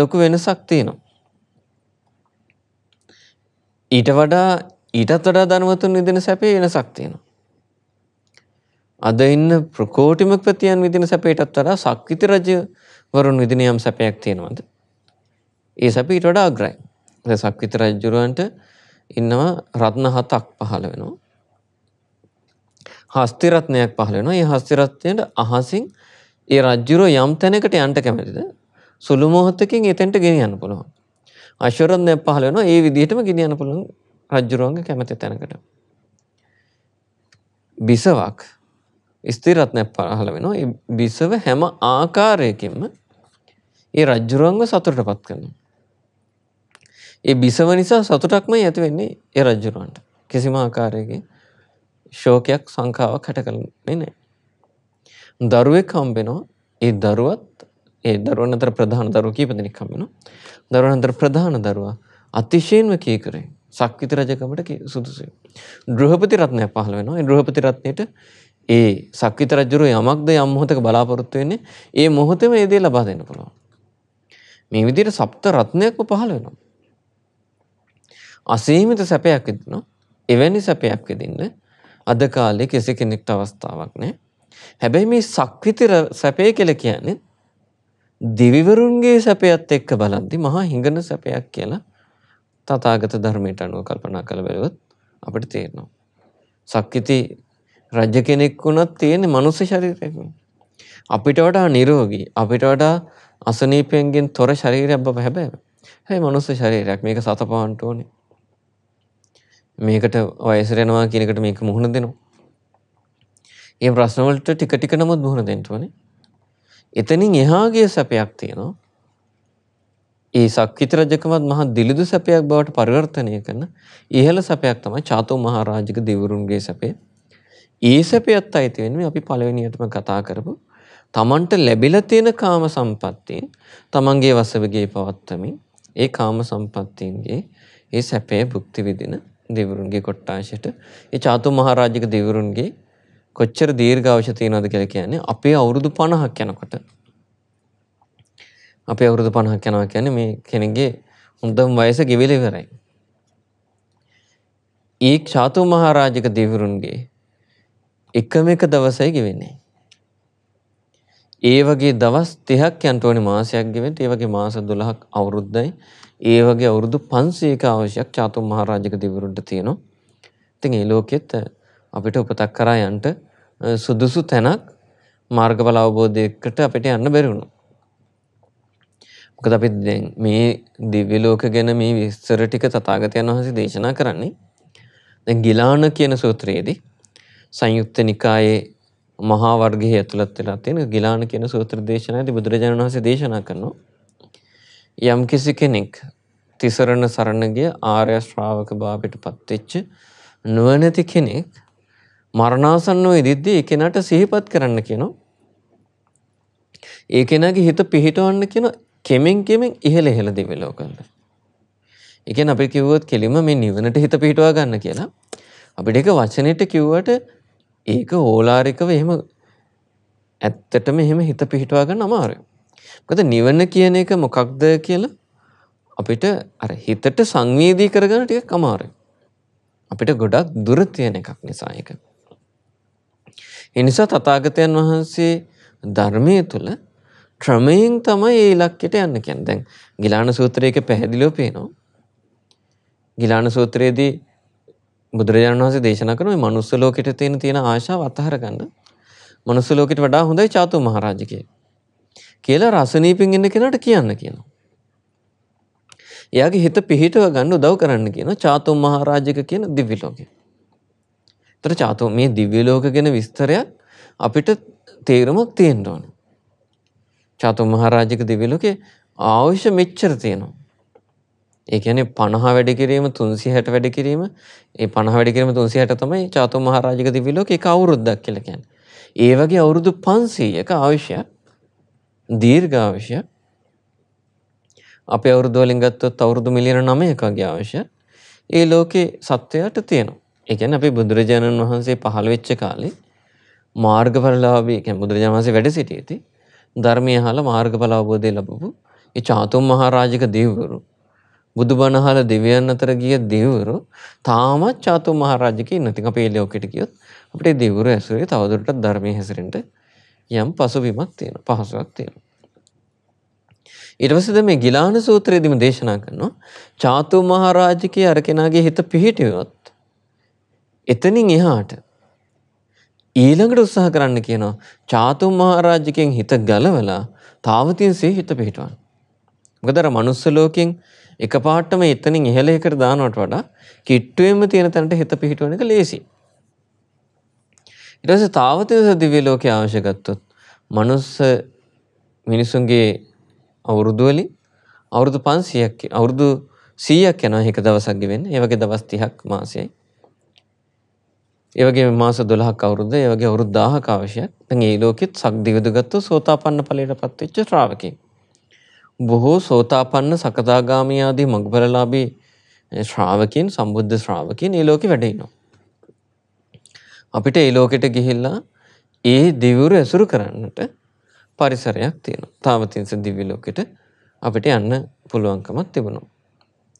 ලොකු වෙනසක් තියෙනවා ඊට වඩා ඊටත් වඩා ධනවතුන් විදින සැපේ වෙනසක් තියෙනවා. අද ඉන්න ප්‍රකෝටිමක් ප්‍රතියන් විදින සැපේටත් වඩා සක්විති රජවරුන් විදින යම් සැපයක් තියෙනවද? ඒ සැපේ ඊට වඩා අග්‍රයි. දැන් සක්විති රජුරවන්ට ඉන්නවා රත්න හතක් පහළ වෙනවා. හස්ති රත්නයක් පහළ වෙනවා. ඒ හස්ති රත්නයට අහසින් ඒ රජුරෝ යම් තැනකට යන්න කැමතිද? සුළු මොහොතකින් එතෙන්ට ගෙනියන්න පුළුවන්. අශුරන්දයක් පහල වෙනවා ඒ විදිහටම ගෙනියන්න පුළුවන් රජ්ජුරුවන්ගේ කැමති තැනකට. බිසවක් ස්ථිරත්නයක් පහල වෙනවා ඒ බිසව හැම ආකාරයකින්ම ඒ රජ්ජුරුවන්ව සතුටට පත් කරනවා. ඒ බිසව නිසා සතුටක්මයි ඇති වෙන්නේ ඒ රජ්ජුරුවන්ට. කිසිම ආකාරයකින් ශෝකයක් සංකාවක් හැට කරන්නේ නැහැ. දරුවෙක් හම්බෙනවා ඒ දරුවත් ඒ දරුවන් අතර ප්‍රධාන දරුවෝ කීප දෙනෙක් හම්බෙනවා. දරුවන් අතර ප්‍රධාන දරුවා අතිශයින්ම කීකරේ සක්විති රජකමට සුදුසුයි. ගෘහපති රත්නය පහළ වෙනවා. ඒ ගෘහපති රත්නයේට ඒ සක්විති රජුරු යමක්ද යම් මොහොතක බලාපොරොත්තු වෙන්නේ ඒ මොහොතේම ඒ දේ ලබා දෙන්න පුළුවන්. මේ විදිහට සප්ත රත්නයක්ම පහළ වෙනවා. අසීමිත සැපයක් විඳිනවා. එවැනි සැපයක් විඳින්න අද කාලේ කිසි කෙනෙක්ට අවස්ථාවක් නැහැ. හැබැයි මේ සක්විති සැපේ කියලා කියන්නේ දෙවිවරුන්ගේ සැපයත් එක්ක බලද්දි මහා හිඟන සැපයක් කියලා තථාගත ධර්මයට අනුව කල්පනා කළ බැලුවොත් අපිට තේරෙනවා. සක්විති රජ කෙනෙක් වුණත් තියෙන්නේ මනුස්ස ශරීරයක්. අපිට වඩා නිරෝගී, අපිට වඩා අසනීපයෙන් තොර ශරීරයක් බව හැබැයි. හැබැයි මනුස්ස ශරීරයක් මේක සතපවන්න ඕනේ. මේකට වයසට යනවා කියන එකට මේක මුහුණ දෙනවා. මේ ප්‍රශ්න වලට ටික ටික නමුත් මුහුණ දෙන්න ඕනේ. එතනින් එහාගේ සැපයක් තියෙනවා. ඒ සක්විත රජකමත් මහා දිලිදු සැපයක් බවට පරිවර්තනය කරන ඉහළ සැපයක් තමයි චාතෝ මහරජක දෙවරුන්ගේ සැපේ. ඒ සැපයත් අයිති වෙන්නේ අපි පළවෙනියටම කතා කරපු තමන්ට ලැබිලා තියෙන කාම සම්පත්තියෙන් තමන්ගේ වසවගේ පවත්තමින් ඒ කාම සම්පත්තියන්ගේ ඒ සැපේ භුක්ති විඳින දෙවරුන්ගේ කොට්ටාශයට ඒ චාතෝ මහරජක දෙවරුන්ගේ කොච්චර දීර්ඝාවශ තියෙනවද කියලා කියන්නේ අපේ අවුරුදු 50ක් යනකොට අපේ අවුරුදු 50ක් යනවා කියන්නේ මේ කෙනෙක්ගේ හොඳම වයස ගෙවිලා ඉවරයි. ඒ ක්ෂාතු මහරජක දෙවිවරුන්ගේ එකම එක දවසයි ගෙවෙන්නේ. ඒ වගේ දවස් 30ක් යන්න ඕනේ මාසයක් ගෙවෙන්න. ඒ වගේ මාස 12ක් අවුරුද්දයි. ඒ වගේ අවුරුදු 500ක අවශ්‍යයක් ක්ෂාතු මහරජක දෙවිවරුන්ට තියෙනවා. ඉතින් ඒ ලෝකෙත් අපිට උපතක් කරා යන්ට සුදුසු තැනක් මාර්ගඵල අවබෝධයකට අපිට යන්න බැරිවුණු. මොකද අපි මේ දිව්‍ය ලෝක ගැන මේ විස්තර ටික තථාගතයන් වහන්සේ දේශනා කරන්නේ. දැන් ගිලාන කියන සූත්‍රයේදී සංයුක්ත නිකායේ මහා වර්ගයේ ඇතුළත් වෙලා තියෙන ගිලාන කියන සූත්‍ර දේශනාවේදී බුදුරජාණන් වහන්සේ දේශනා කරනවා යම් කිසි කෙනෙක් තිසරණ සරණ ගිය ආර්ය ශ්‍රාවක භාවයට පත් වෙච්ච නුවණැති කෙනෙක් මරණාසන්නෝ ඉදිද්දී ඒ කෙනාට සිහිපත් කරන්න කියනවා. ඒ කෙනාගේ හිත පිහිටවන්න කියන කෙමෙන් කෙමෙන් ඉහළ ඉහළ දිවලෝ කරන්න. ඒ කියන්නේ අපි කිව්වොත් කෙලිම මේ නිවනට හිත පිහිටවා ගන්න කියලා. අපිට ඒක වචනෙට කිව්වට ඒක ඕලාරිකව එහෙම ඇත්තටම එහෙම හිත පිහිටවා ගන්න අමාරුයි. මොකද නිවන කියන එක මොකක්ද කියලා අපිට අර හිතට සංවේදී කරගන්න ටිකක් අමාරුයි. අපිට ගොඩක් දුර තියෙන එකක් නිසා ඒක. ඒ නිසා තථාගතයන් වහන්සේ ධර්මයේ තුල ක්‍රමයෙන් තමයි ඒ ඉලක්කයට යන්න කියන්නේ. දැන් ගිලාන සූත්‍රයේක පැහැදිලිව පේනවා. ගිලාන සූත්‍රයේදී බුදුරජාණන් වහන්සේ දේශනා කරන මේ මනුස්ස ලෝකෙට තියෙන තියෙන ආශාව අතහර ගන්න. මනුස්ස ලෝකෙට වඩා හොඳයි චාතු මහරජකේ. කියලා රසනීපින් ඉන්න කෙනාට කියන්න කියනවා. එයාගේ හිත පිහිටව ගන්න උදව් කරන්න කියනවා චාතු මහරජක කියන දිව්‍ය ලෝකේ. තර චාතෝ මේ දිව්‍ය ලෝක ගැන විස්තරයක් අපිට තේරුමක් තියෙන්න ඕනේ. චාතෝ මහරජික දිව්‍ය ලෝකේ ආයුෂ මෙච්චර තියෙනවා. ඒ කියන්නේ 50 වැඩ කිරීම 360 වැඩ කිරීම ඒ 50 වැඩ කිරීම 360 තමයි චාතෝ මහරජික දිව්‍ය ලෝකේ එක අවුරුද්දක් කියලා කියන්නේ. ඒ වගේ අවුරුදු 500ක ආයුෂයක් දීර්ඝ ආයුෂයක් අපේ අවුරුදු වලින් ගත්තොත් අවුරුදු මිලියන 9ක ආයුෂයක් ඒ ලෝකේ සත්වයාට තියෙනවා. එකැන අපි බුදුරජාණන් වහන්සේ පහළ වෙච්ච කාලේ මාර්ගඵලලාභී කියන්නේ බුදුරජාණන් වහන්සේ වැඩ සිටියේදී ධර්මය අහලා මාර්ගඵල අවබෝධය ලැබපු ඒ චාතුම් මහරජක දෙවිවරු බුදුබණ අහලා දෙවියන් අතර ගිය දෙවිවරු තාමත් චාතුම් මහරජක ඉන්න. ඉතින් අපේ ලෝකෙට ගියොත් අපිට ඒ දෙවිවරු ඇසුරේ තවදුරටත් ධර්මයේ හැසිරෙන්න යම් පසුබිමක් තියෙනවා. පහසුවක් තියෙනවා. ඊට පස්සේ දැන් මේ ගිලාන සූත්‍රයේදීම දේශනා කරනවා චාතුම් මහරජකේ අර කෙනාගේ හිත පිහිටියොත් එතනින් එහාට ඊළඟට උත්සාහ කරන්න කියනවා චාතුම් මහරජකෙන් හිත ගලවලා තාවතින්සේ හිත පිහිටවන්න. මොකද අර manuss ලෝකෙන් එකපාරටම එතනින් ඉහළ එකට දානවට වඩා කිට්ටුවෙම තියෙන තැනට හිත පිහිටවන එක ලේසියි. ඊට පස්සේ තාවතින්ස දිව්‍ය ලෝකේ අවශ්‍ය ගත්තොත් manuss මිනිසුන්ගේ අවුරුදු වලින් අවුරුදු 500ක් අවුරුදු 100ක් යනවා එක දවසක් ගෙවෙන්න. ඒ වගේ දවස් 30ක් මාසෙයි. ඒවගේ මාස දොළහක් අවුරුද්ද ඒවගේ අවුරුදු 1000ක අවශ්‍යයි. දැන් ඒ ලෝකෙත් සක්දිවිදුගත්තු සෝතාපන්න ඵලයට පත්වෙච්ච ශ්‍රාවකෙක්. බොහෝ සෝතාපන්න සකදාගාමී ආදී මග්ගඵලලාභී ශ්‍රාවකයන් සම්බුද්ධ ශ්‍රාවකයන් ඒ ලෝකෙ වැඩ ඉනවා. අපිට ඒ ලෝකෙට ගිහිල්ලා ඒ දිවුර ඇසුරු කරන්නට පරිසරයක් තියෙනවා. තාවතින්ස දිව්‍ය ලෝකෙට අපිට යන්න පුළුවන්කමක් තිබුණා.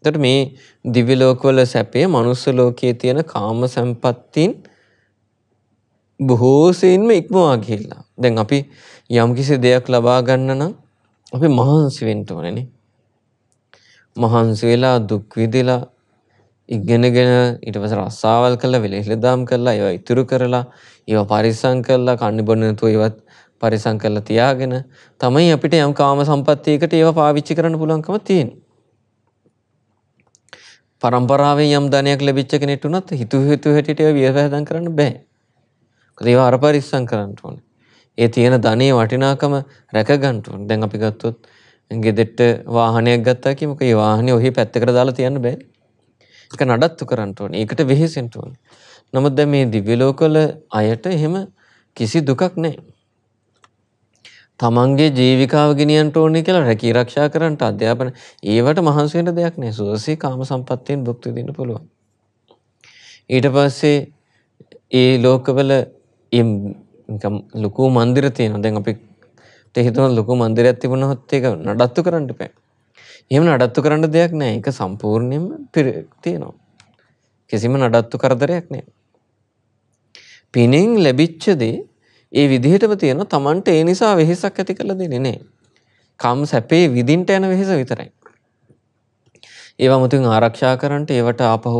එතකොට මේ දිව්‍ය ලෝකවල සැපේ මනුස්ස ලෝකයේ තියෙන කාම සම්පත්තීන් බොහෝ සෙයින්ම ඉක්මවා ගිහිල්ලා. දැන් අපි යම්කිසි දෙයක් ලබා ගන්න නම් අපි මහන්සි වෙන්න ඕනේනේ. මහන්සි වෙලා දුක් විඳලා ඉගෙනගෙන ඊට පස්සේ රස්සාවල් කරලා වෙලෙහෙලදාම් කරලා ඒවා ඉතුරු කරලා ඒවා පරිස්සම් කරලා කන්න බොන්න නැතුව ඒවත් පරිසං කරලා තියාගෙන තමයි අපිට යම් කාම සම්පත්තියකට ඒව පාවිච්චි කරන්න පුළුවන්කම තියෙන්නේ. પરම්පරාවෙන් යම් ධනයක් ලැබිච්ච කෙනෙක් වුණත් හිතු හිතු හැටියට ඒවා ව්‍යවහාරම් කරන්න බෑ. මොකද ඒවා අර පරිස්සම් කරන්න ඕනේ. ඒ තියෙන ධනයේ වටිනාකම රැක ගන්න ඕනේ. දැන් අපි ගත්තොත් ගෙදෙට්ට වාහනයක් ගත්තා කියමුකෝ. ඒ වාහනේ ඔහි පැත්තකට දාලා තියන්න බෑ. ඒක නඩත්තු කරන්න ඕනේ. ඒකට වෙහෙසෙන්න ඕනේ. නමුත් දැන් මේ දිව්‍ය ලෝකවල අයට එහෙම කිසි දුකක් නැහැ. තමන්ගේ ජීවිකාව ගෙනියන්ට ඕනේ කියලා රැකී රක්ෂා කරන්නට අධ්‍යාපන ඒවට මහන්සි වෙන දෙයක් නෑ සුවසේ කාම සම්පත්තියෙන් භුක්ති විඳින්න පුළුවන් ඊට පස්සේ ඒ ලෝකවල ලොකු මන්දිර තියෙන දැන් අපි හිතුවන ලොකු මන්දිරයක් තිබුණහොත් ඒක නඩත්තු කරන්න බෑ එහෙම නඩත්තු කරන්න දෙයක් නෑ ඒක සම්පූර්ණයෙන්ම තියෙනවා කිසිම නඩත්තු කරදරයක් නෑ පිනෙන් ලැබිච්ච දේ ඒ විදිහටම තියෙන තමන්ට ඒ නිසා වෙහෙසක් ඇති කළ දෙන්නේ නෑ. කම් සැපේ විදින්ට යන වෙහෙස විතරයි. ඒවා මුතුන් ආරක්ෂා කරන්නට ඒවට ආපහු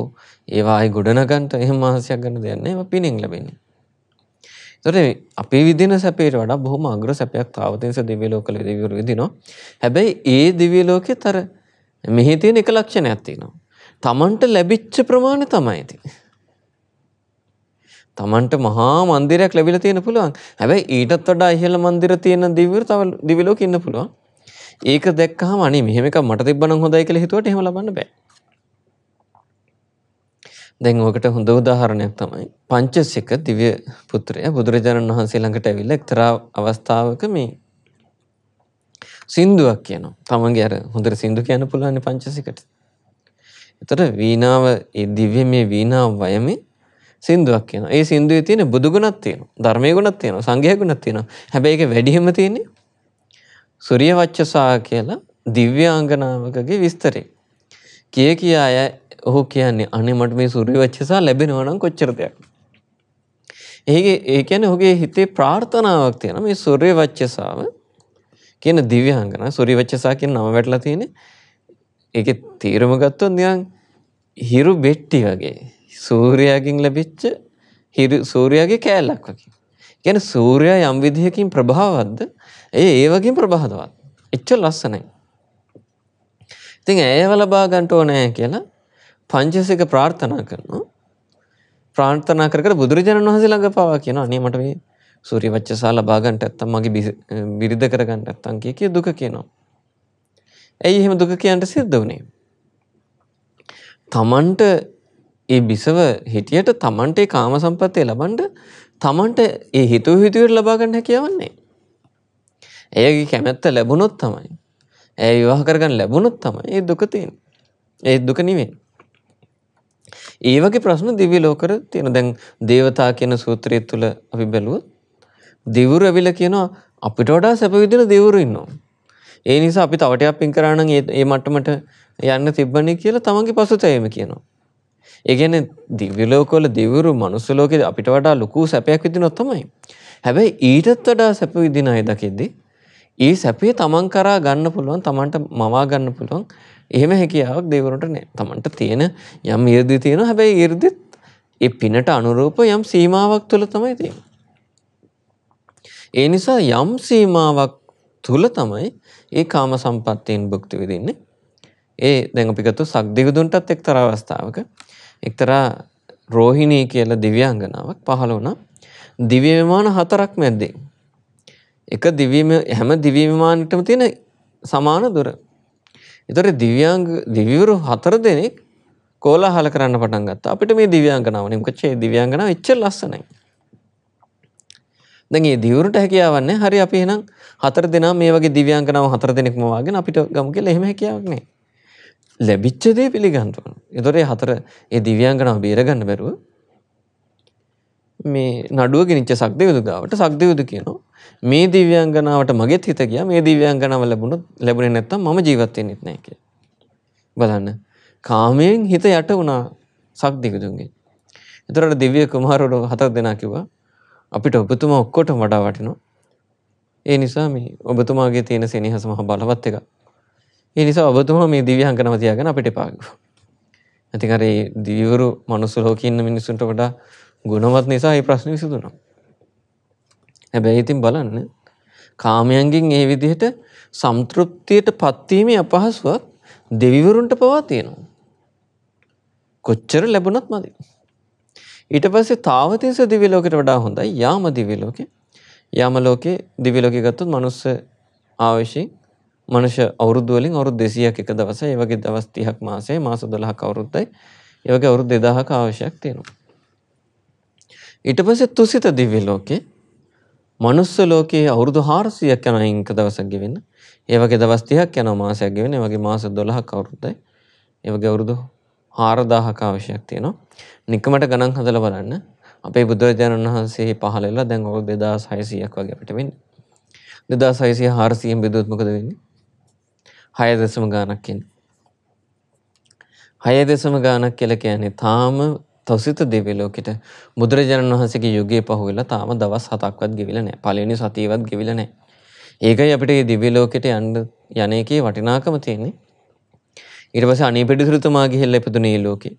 ඒවා ආයි ගොඩනගන්නට එහෙම මහන්සියක් ගන්න දෙයක් නෑ. ඒවා පිනෙන් ලැබෙන්නේ. ඒතකොට අපේ විදින සැපේට වඩා බොහොම අග්‍ර සැපයක් තාවතින්ස දිව්‍ය ලෝකවල දෙවිවරු විදිනවා. හැබැයි ඒ දිව්‍ය ලෝකෙතර මෙහි තියෙන එක ලක්ෂණයක් තියෙනවා. Tamanට ලැබිච්ච ප්‍රමාණය තමයි තියෙන්නේ. තමන්ට මහා මන්දිරයක් ලැබිලා තියෙන පුළුවන්. හැබැයි ඊටත් වඩා ඉහළ මන්දිර තියෙන දිව්‍යර තව දිව්‍ය ලෝකෙ ඉන්න පුළුවන්. ඒක දැක්කහම අනේ මෙහෙම එකක් මට තිබ්බනම් හොඳයි කියලා හිතුවට එහෙම ලබන්න බෑ. දැන් ඔකට හොඳ උදාහරණයක් තමයි පංචසික දිව්‍ය පුත්‍රයා බුදුරජාණන් වහන්සේ ළඟට ඇවිල්ලා එක්තරා අවස්ථාවක මේ සින්දුවක් කියනවා. තමන්ගේ අර හොඳට සින්දු කියන්න පුළුවන් පංචසිකට. එතකොට වීණාව ඒ දිව්‍යමය වීණාව වයමේ සින්දුවක් කියන ඒ සින්දුව තියෙන බුදුගුණත් තියෙන ධර්මය ගුණත් තියෙන සංඝයගුණත් තියෙන හැබැයි වැඩිහම තියන්නේ සුරිය වච්චසා කියලා දිව්‍යාංගනාවකගේ විස්තරේ. කිය කියා අය ඔහු කියන්නේ අනේ මට මේ සුරිය වච්චසා ලැබෙනවා නම් කොච්චර දෙයක්. ඒගේ ඒ කියන්නේ ඔහුගේ හිතේ ප්‍රාර්ථනාවක් තියෙන මේ සුරිය වච්චසාව කියන දිව්‍යාංගන සුරිය වච්චසා කියන නම වැටලා තියෙන්නේ. ඒකේ තීරම ගත්තොත් නිකන් හිරු බෙට්ටි වගේ සූර්යාගෙන් ලැබිච්ච හිරු සූර්යාගේ කෑල්ලක් වගේ. කියන්නේ සූර්යා යම් විදිහකින් ප්‍රභාවවත්ද ඒ ඒ වගේම ප්‍රභාවවත්. එච්චර ලස්සනයි. ඉතින් ඇයව ලබා ගන්න ඕනේ කියලා පංචසික ප්‍රාර්ථනා කරනවා. ප්‍රාර්ථනා කර කර බුදුරජාණන් වහන්සේ ළඟ පවා කියනවා අනේ මට මේ සූර්ය වච්චසා ලබා ගන්න නැත්තම් මගේ බිරිඳ කර ගන්න නැත්තම් කිය කිය දුක කියනවා. ඇයි එහෙම දුක කියන්න සිද්ධ වුනේ? තමන්ට ඒ බිසව හිටියට තමන්ටේ කාම සම්පත්තය ලබන්ඩ තමන්ට ඒ හිතුව හිතුවට ලබාගන්න හැකියවන්නේ. ඒගේ කැමැත්ත ලැබුණොත් තමයි. ඇය විවාහ කරගන්න ලැබුණොත් තමයි ඒ දුකතින් ඒ දුක නිවෙන්. ඒවගේ ප්‍රශ්න දිවි ලෝකර තියෙන දැන් දේවතා කියන සූත්‍රය තුළ අපි බැලුවත් දෙවුර ඇවිල කියනවා අපිට වඩා සැප විදින දෙවුරු ඉන්නවා. ඒ නිසා අපි තවටයක් පින් කරානම් ඒ මට්ටමට යන්න තිබ්බනේ කියලා තමන්ගේ පසුතැවීම කියනවා. ඒගැන දිව්‍යලෝකොල දිවරු මනුස්සලෝකෙ අපිට වඩා ලොකු සැපයක් විදි නොත්තමයි. හැබැයි ඊටත් වඩා සැප විදින අයදකිද්දි. ඒ සැපේ තමන් කරා ගන්න පුළුවන් තමන්ට මවා ගන්න පුළුවන් එහෙම හැකියාවක් දෙවරුන්ට නෑ තමන්ට තියෙන යම් ඉරදි තියෙන හැබැයි ඉරදිත් ඒ පිනට අනුරූප යම් සීමාවක් තුළ තමයි තියෙන. ඒ නිසා යම් සීමාවක් තුළ තමයි ඒ කාම සම්පත්තයෙන් භුක්ති විදින්නේ. ඒ දැඟපිකතු සක් දිවිදුන්ටත් එක් තරවස්ථාවක එක්තරා රෝහිණී කියලා දිව්‍යාංගනාවක් පහළ වුණා. දිව්‍ය විමාන හතරක් මැද්දේ. එක දිව්‍යම හැම දිව්‍ය විමානෙටම තියෙන සමාන දුර. ඒතර දිව්‍යාංග දිවිවරු හතර දෙනෙක් කෝලාහල කරන්න පටන් ගත්තා. අපිට මේ දිව්‍යාංගනාව නේ මොකද මේ දිව්‍යාංගනාව එච්චර ලස්සනයි. දැන් මේ දිවුරට හැකියාවක් නැහැ. හරි අපි එහෙනම් හතර දෙනා මේ වගේ දිව්‍යාංගනාව හතර දෙනෙක්ම වාගෙන අපිට ගමු කියලා එහෙම හැකියාවක් නැහැ. ලැබිච්ච දේ පිළිගන්න ඕන. ඒතොර ඒ හතර ඒ දිව්‍යාංගනාව බේරගන්න බැරුව මේ නඩුව ගෙනිච්ච සක්දේවදු ගාවට සක්දේවදු කියනවා මේ දිව්‍යාංගනාවට මගෙත් හිත ගියා මේ දිව්‍යාංගනාව ලැබුණොත් ලැබුණේ නැත්තම් මම ජීවත් වෙන්නෙත් නැහැ කියලා. බලන්න කාමයෙන් හිත යට වුණා සක්දිවිදුන්ගේ. එතරට දිව්‍ය කුමාරුට හතක් දෙනා කිව්වා අපිට ඔබතුමා ඔක්කොට වඩා වටිනවා. ඒ නිසා මේ ඔබතුමාගේ තියෙන සෙනෙහස මහ බලවත් එකක්. ඒනිසා ඔබතුම මේ දිවියහංකනම තියාගෙන අපිට පාග. ඇතිකර දිවරු මනුස්සු ලෝකඉන්න මිනිස්සුන්ට වඩා ගුණවත් නිසා ඒ ප්‍රශ්න විසිදුනම්. හැබැයි ඉතින් බලන්න කාමයන්ගෙන් ඒ විදිහට සම්තෘප්තියට පත්වීමේ අපහසුවත් දෙවිවරුන්ට පවා තියෙනවා. කොච්චර ලැබුණත් මදි. ඊට පස්සේ තාවතිස දිවිලෝකට වඩා හොඳයි යාම දිවිලෝකේ යාම ලෝකේ දිවිලෝකේ ගත්තොත් මනුස්ස ආවේශී මනුෂ්‍ය අවුරුදු වලින් අවුරුදු 200ක් එක දවසයි, ඒ වගේ දවස් 30ක් මාසෙයි, මාස 12ක් අවුරුද්දයි. ඒ වගේ අවුරුදු 2000ක අවශ්‍යයක් තියෙනවා. ඊට පස්සේ තුසිත දිව්‍ය ලෝකේ මනුස්ස ලෝකයේ අවුරුදු 400ක් යන එක දවසක් ගෙවෙන්න. ඒ වගේ දවස් 30ක් යන මාසයක් ගෙවෙන්න. ඒ වගේ මාස 12ක් අවුරුද්දයි. ඒ වගේ අවුරුදු 4000ක අවශ්‍යයක් තියෙනවා. නිකමට ගණන් හදලා බලන්න. අපේ බුදුරජාණන් වහන්සේ පහළ වෙලා දැන් අවුරුදු 2600ක් වගේ අපිට වෙන්නේ. 2600 400 බෙදුවොත් මොකද වෙන්නේ? හය දෙසම ගානක් කියන්නේ. හය දෙසම ගානක් කියලා කියන්නේ තාම තොසිත දිව්‍ය ලෝකෙට බුදුරජාණන් වහන්සේගේ යුගයේ පහුවෙලා තාම දවස් 7ක්වත් ගෙවිලා නැහැ. පළවෙනි සතියවත් ගෙවිලා නැහැ. ඒකයි අපිට මේ දිව්‍ය ලෝකෙට යන්න යන එකේ වටිනාකම තියෙන්නේ. ඊට පස්සේ අනීපිඩිසුරුතුමා ගිහිල්ලා ඉපදුනේ ලෝකේ.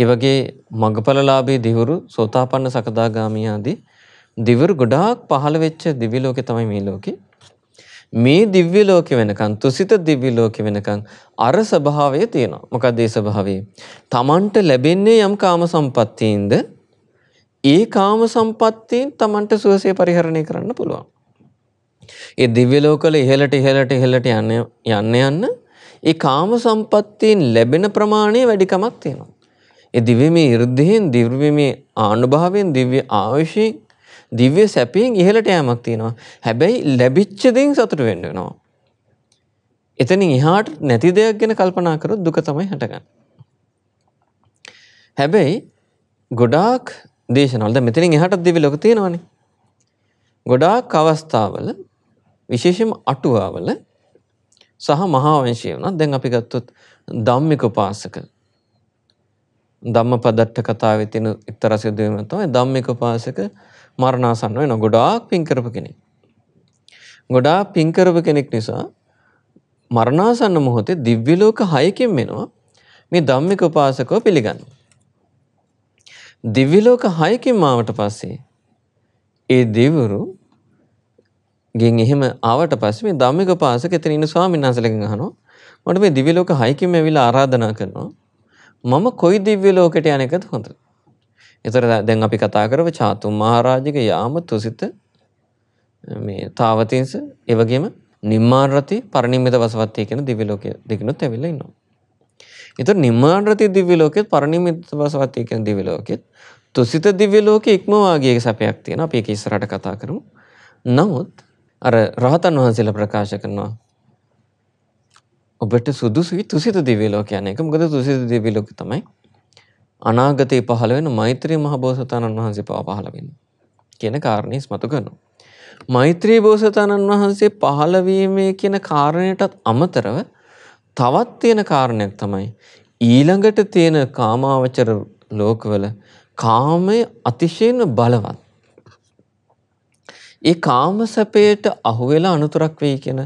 ඒ වගේ මගඵලලාභී දිවුරු සෝතාපන්න සකදාගාමී ආදී දිවුරු ගොඩාක් පහළ වෙච්ච දිව්‍ය ලෝකේ තමයි මේ ලෝකේ. මේ දිව්‍ය ලෝකෙ වෙනකන් තුසිත දිව්‍ය ලෝකෙ වෙනකන් අර ස්වභාවය තියෙනවා. මොකක්ද ඒ ස්වභාවය? Tamanට ලැබෙන්නේ යම් කාම සම්පත්තීන්ද ඒ කාම සම්පත්තීන් Tamanට සුවසේ පරිහරණය කරන්න පුළුවන්. ඒ දිව්‍ය ලෝකවල ඉහළට ඉහළට ඉහළට යන්න යන්න යන්න ඒ කාම සම්පත්තීන් ලැබෙන ප්‍රමාණය වැඩිකමක් තියෙනවා. ඒ දිව්‍යමය 이르දීන් දිව්‍යමය ආනුභාවයෙන් දිව්‍ය ආයුෂයෙන් දිව්‍ය සැපයෙන් ඉහළට යෑමක් තියෙනවා. හැබැයි ලැබිච්ච දෙයින් සතුට වෙන්න වෙනවා. එතනින් එහාට නැති දෙයක් ගැන කල්පනා කරොත් දුක තමයි හටගන්නේ. හැබැයි ගොඩාක් දේශනවල දැන් මෙතනින් එහාටත් දිව්‍ය ලෝක තියෙනවානේ. ගොඩාක් අවස්ථාවල විශේෂයෙන්ම අටුවාවල සහ මහා වංශය වුණා. දැන් අපි ගත්තොත් ධම්මික උපාසක ධම්මපදට්ඨ කතාවේ තියෙන එක්තරා සිදුවීමක් තමයි ධම්මික උපාසක මරණාසන්න වෙන ගොඩාක් පින්කරපු කෙනෙක්. ගොඩා පින්කරපු කෙනෙක් නිසා මරණාසන්න මොහොතේ දිව්‍යලෝක හයකින් වෙනවා මේ ධම්මික උපාසකව පිළිගන්න. දිව්‍යලෝක හයකින් මාවට පස්සේ ඒ දෙවරු ගෙන් එහෙම ආවට පස්සේ මේ ධම්මික උපාසක එතන ඉන්න ස්වාමීන් වහන්සේලගෙන් අහනවා මට මේ දිව්‍යලෝක හයකින් ඇවිල්ලා ආරාධනා කරනවා මම කොයි දිව්‍යලෝකයට යන එකද හොඳද? එතර දැන් අපි කතා කරව චාතුම් මහරාජික යාම තුසිත මේ තාවතිංස එවගේම නිම්මාරති පරිනිම්මිත වසවත්තය කියන දිවිලෝක දෙකනුත් ඇවිල්ල ඉන්නවා. එතු නිම්මාරති දිවිලෝකෙත් පරිනිම්මිත වසවත්තය කියන දිවිලෝකෙත් තුසිත දිවිලෝක ඉක්මවාගේ සැපයක් තියෙන අපි ඉස්සරට කතා කරමු. නමුත් අර රහතන් වහන්සේල ප්‍රකාශ කරනවා ඔබට සුදුසුයි තුසිත දිවිලෝක යන එක මොකද තුසිත දිවිලෝක තමයි අනාගතයේ පහළ වෙන මෛත්‍රී මහබෝසතාණන් වහන්සේ පවා පහළ වෙන්නේ කියන කාරණේ ඉස්මතු කරනවා. මෛත්‍රී බෝසතාණන් වහන්සේ පහළවීමේ කියන කාරණයටත් අමතරව තවත් තියෙන කාරණයක් තමයි ඊළඟට තියෙන කාමාවචර ලෝකවල කාමය අතිශයින් බලවත්. ඒ කාම සැපයට අහුවෙලා අනුතරක් වෙයි කියන